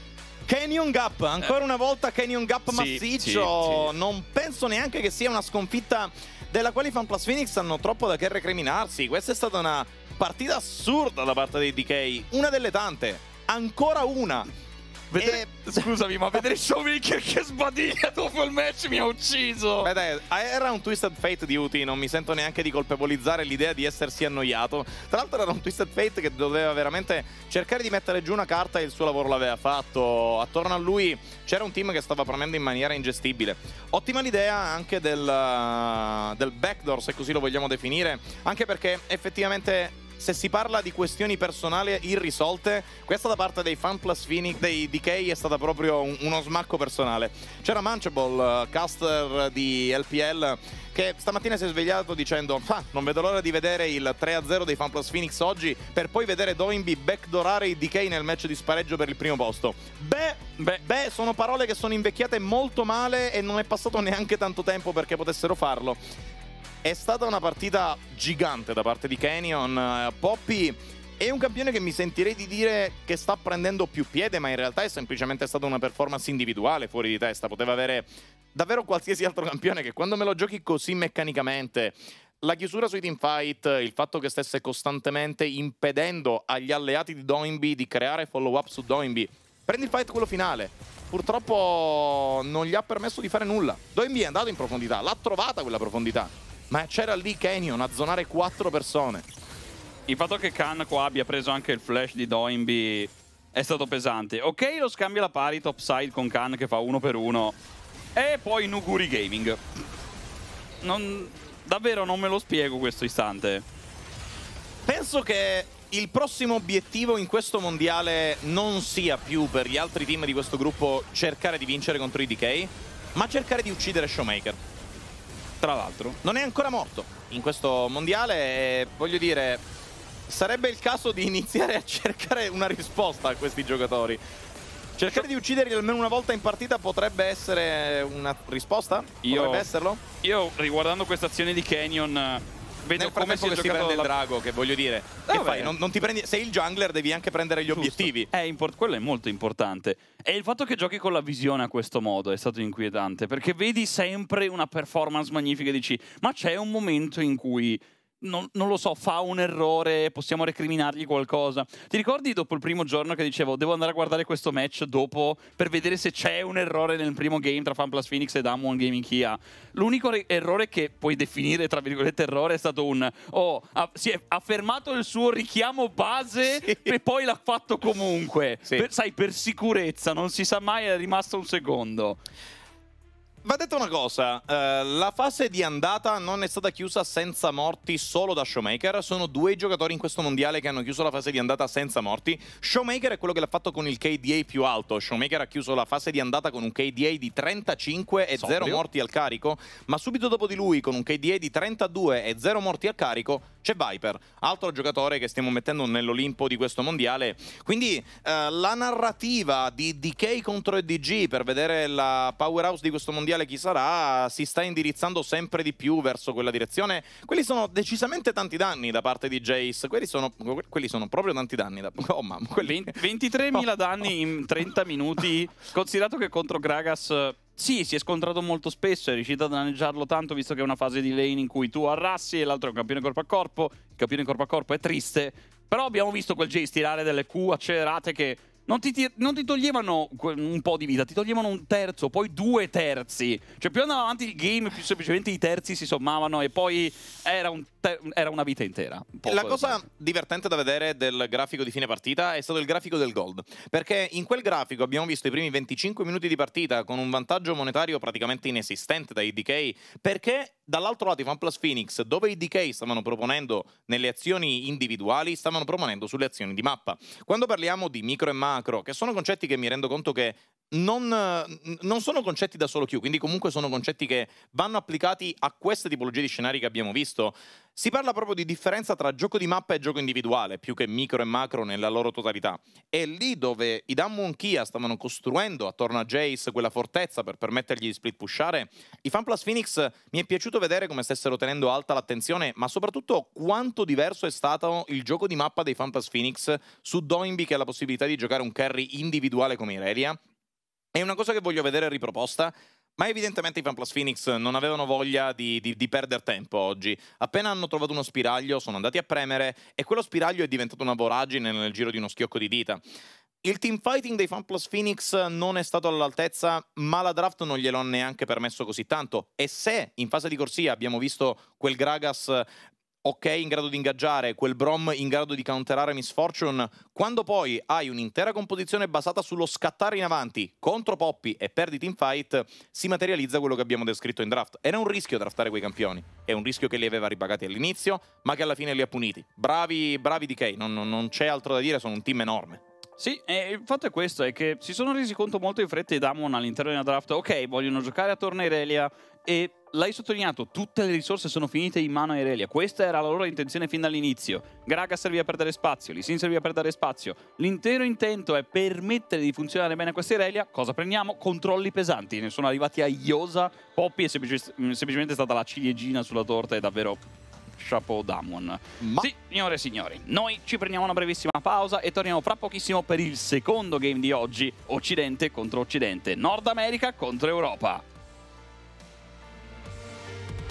Canyon Gap, ancora eh. una volta Canyon Gap massiccio. Sì, sì. Non penso neanche che sia una sconfitta della quale i FanPlus Phoenix hanno troppo da che recriminarsi. Questa è stata una Partita assurda da parte dei DK, una delle tante, ancora una. Vedere... E... Scusami, ma vedere Showmaker che sbadiglia dopo il match mi ha ucciso. Beh dai, era un Twisted Fate di Uti, non mi sento neanche di colpevolizzare l'idea di essersi annoiato. Tra l'altro era un Twisted Fate che doveva veramente cercare di mettere giù una carta e il suo lavoro l'aveva fatto. Attorno a lui c'era un team che stava premendo in maniera ingestibile. Ottima l'idea anche del, eh, del backdoor, se così lo vogliamo definire, anche perché effettivamente se si parla di questioni personali irrisolte, questa da parte dei fan plus Phoenix, dei DK, è stata proprio un, uno smacco personale. C'era Manchable, eh, caster di LPL, che stamattina si è svegliato dicendo ah, non vedo l'ora di vedere il 3-0 dei fan plus Phoenix oggi, per poi vedere Doinby backdorare i DK nel match di spareggio per il primo posto. Beh, beh, beh, sono parole che sono invecchiate molto male e non è passato neanche tanto tempo perché potessero farlo. È stata una partita gigante da parte di Canyon. Eh, Poppy è un campione che mi sentirei di dire che sta prendendo più piede, ma in realtà è semplicemente stata una performance individuale fuori di testa. Poteva avere davvero qualsiasi altro campione che quando me lo giochi così meccanicamente la chiusura sui teamfight, il fatto che stesse costantemente impedendo agli alleati di Doinby di creare follow-up su Doinby. Prendi il fight quello finale. Purtroppo non gli ha permesso di fare nulla. Doinby è andato in profondità, l'ha trovata quella profondità ma c'era lì Canyon a zonare quattro persone. Il fatto che Khan qua abbia preso anche il flash di Doinby è stato pesante. Ok, lo scambia la pari topside con Khan che fa uno per uno. E poi Nuguri Gaming. Non, davvero non me lo spiego questo istante. Penso che il prossimo obiettivo in questo mondiale non sia più per gli altri team di questo gruppo cercare di vincere contro i DK, ma cercare di uccidere Showmaker tra l'altro, non è ancora morto in questo mondiale e voglio dire, sarebbe il caso di iniziare a cercare una risposta a questi giocatori. Cercare di ucciderli almeno una volta in partita potrebbe essere una risposta? Io, potrebbe esserlo? Io, riguardando questa azione di Canyon, vedo come si è che si prende la... il drago, che voglio dire, eh, che fai? Non, non prendi... sei il jungler, devi anche prendere gli Giusto. obiettivi. È import... Quello è molto importante. E il fatto che giochi con la visione a questo modo è stato inquietante, perché vedi sempre una performance magnifica e dici, ma c'è un momento in cui non, non, lo so, fa un errore, possiamo recriminargli qualcosa. Ti ricordi dopo il primo giorno che dicevo devo andare a guardare questo match dopo per vedere se c'è un errore nel primo game tra Fan Phoenix e Damwon Gaming Kia? L'unico errore che puoi definire, tra virgolette, errore è stato un oh, ha, si è, ha fermato il suo richiamo base sì. e poi l'ha fatto comunque. Sì. Per, sai, per sicurezza, non si sa mai, è rimasto un secondo va detto una cosa, eh, la fase di andata non è stata chiusa senza morti solo da Showmaker, sono due giocatori in questo mondiale che hanno chiuso la fase di andata senza morti, Showmaker è quello che l'ha fatto con il KDA più alto, Showmaker ha chiuso la fase di andata con un KDA di 35 e 0 morti al carico, ma subito dopo di lui con un KDA di 32 e 0 morti al carico c'è Viper, altro giocatore che stiamo mettendo nell'Olimpo di questo mondiale, quindi eh, la narrativa di DK contro EDG per vedere la powerhouse di questo mondiale mondiale chi sarà si sta indirizzando sempre di più verso quella direzione. Quelli sono decisamente tanti danni da parte di Jace, quelli sono, quelli sono proprio tanti danni. Da... Oh, mamma, quelli... 23.000 oh. danni in 30 minuti, considerato che contro Gragas... Sì, si è scontrato molto spesso, è riuscito a danneggiarlo tanto visto che è una fase di lane in cui tu arrassi e l'altro è un campione corpo a corpo, il campione corpo a corpo è triste, però abbiamo visto quel Jace tirare delle Q accelerate che non ti, non ti, toglievano un po' di vita, ti toglievano un terzo, poi due terzi. Cioè più andava avanti il game, più semplicemente i terzi si sommavano e poi era, un era una vita intera. Un La cosa divertente da vedere del grafico di fine partita è stato il grafico del gold, perché in quel grafico abbiamo visto i primi 25 minuti di partita con un vantaggio monetario praticamente inesistente da IDK, perché dall'altro lato i FanPlus Phoenix, dove i DK stavano proponendo nelle azioni individuali, stavano proponendo sulle azioni di mappa. Quando parliamo di micro e macro, che sono concetti che mi rendo conto che non, non, sono concetti da solo Q, quindi comunque sono concetti che vanno applicati a queste tipologie di scenari che abbiamo visto. Si parla proprio di differenza tra gioco di mappa e gioco individuale, più che micro e macro nella loro totalità. È lì dove i Damwon Kia stavano costruendo attorno a Jace quella fortezza per permettergli di split pushare. I fan plus Phoenix mi è piaciuto vedere come stessero tenendo alta l'attenzione, ma soprattutto quanto diverso è stato il gioco di mappa dei fan plus Phoenix su Doinby che ha la possibilità di giocare un carry individuale come Irelia. È una cosa che voglio vedere riproposta ma evidentemente i FanPlus Phoenix non avevano voglia di, di, di perdere tempo oggi. Appena hanno trovato uno spiraglio, sono andati a premere e quello spiraglio è diventato una voragine nel giro di uno schiocco di dita. Il teamfighting dei FanPlus Phoenix non è stato all'altezza, ma la draft non glielo ha neanche permesso così tanto. E se in fase di corsia abbiamo visto quel Gragas ok in grado di ingaggiare, quel Brom in grado di counterare Miss Fortune, quando poi hai un'intera composizione basata sullo scattare in avanti contro Poppy e perdi team fight, si materializza quello che abbiamo descritto in draft. Era un rischio draftare quei campioni, è un rischio che li aveva ripagati all'inizio, ma che alla fine li ha puniti. Bravi, bravi DK, non, non c'è altro da dire, sono un team enorme. Sì, il fatto è questo, è che si sono resi conto molto in fretta i Damon all'interno della draft, ok, vogliono giocare a Torneirelia e l'hai sottolineato, tutte le risorse sono finite in mano a Irelia. Questa era la loro intenzione fin dall'inizio. Graga serviva per dare spazio, Lisin serviva per dare spazio. L'intero intento è permettere di funzionare bene questa Irelia. Cosa prendiamo? Controlli pesanti. Ne sono arrivati a Iosa. Poppy mm, è semplici semplicemente stata la ciliegina sulla torta È davvero Chapeau Damon. Ma... Sì, Signore e signori, noi ci prendiamo una brevissima pausa e torniamo fra pochissimo per il secondo game di oggi, Occidente contro Occidente, Nord America contro Europa.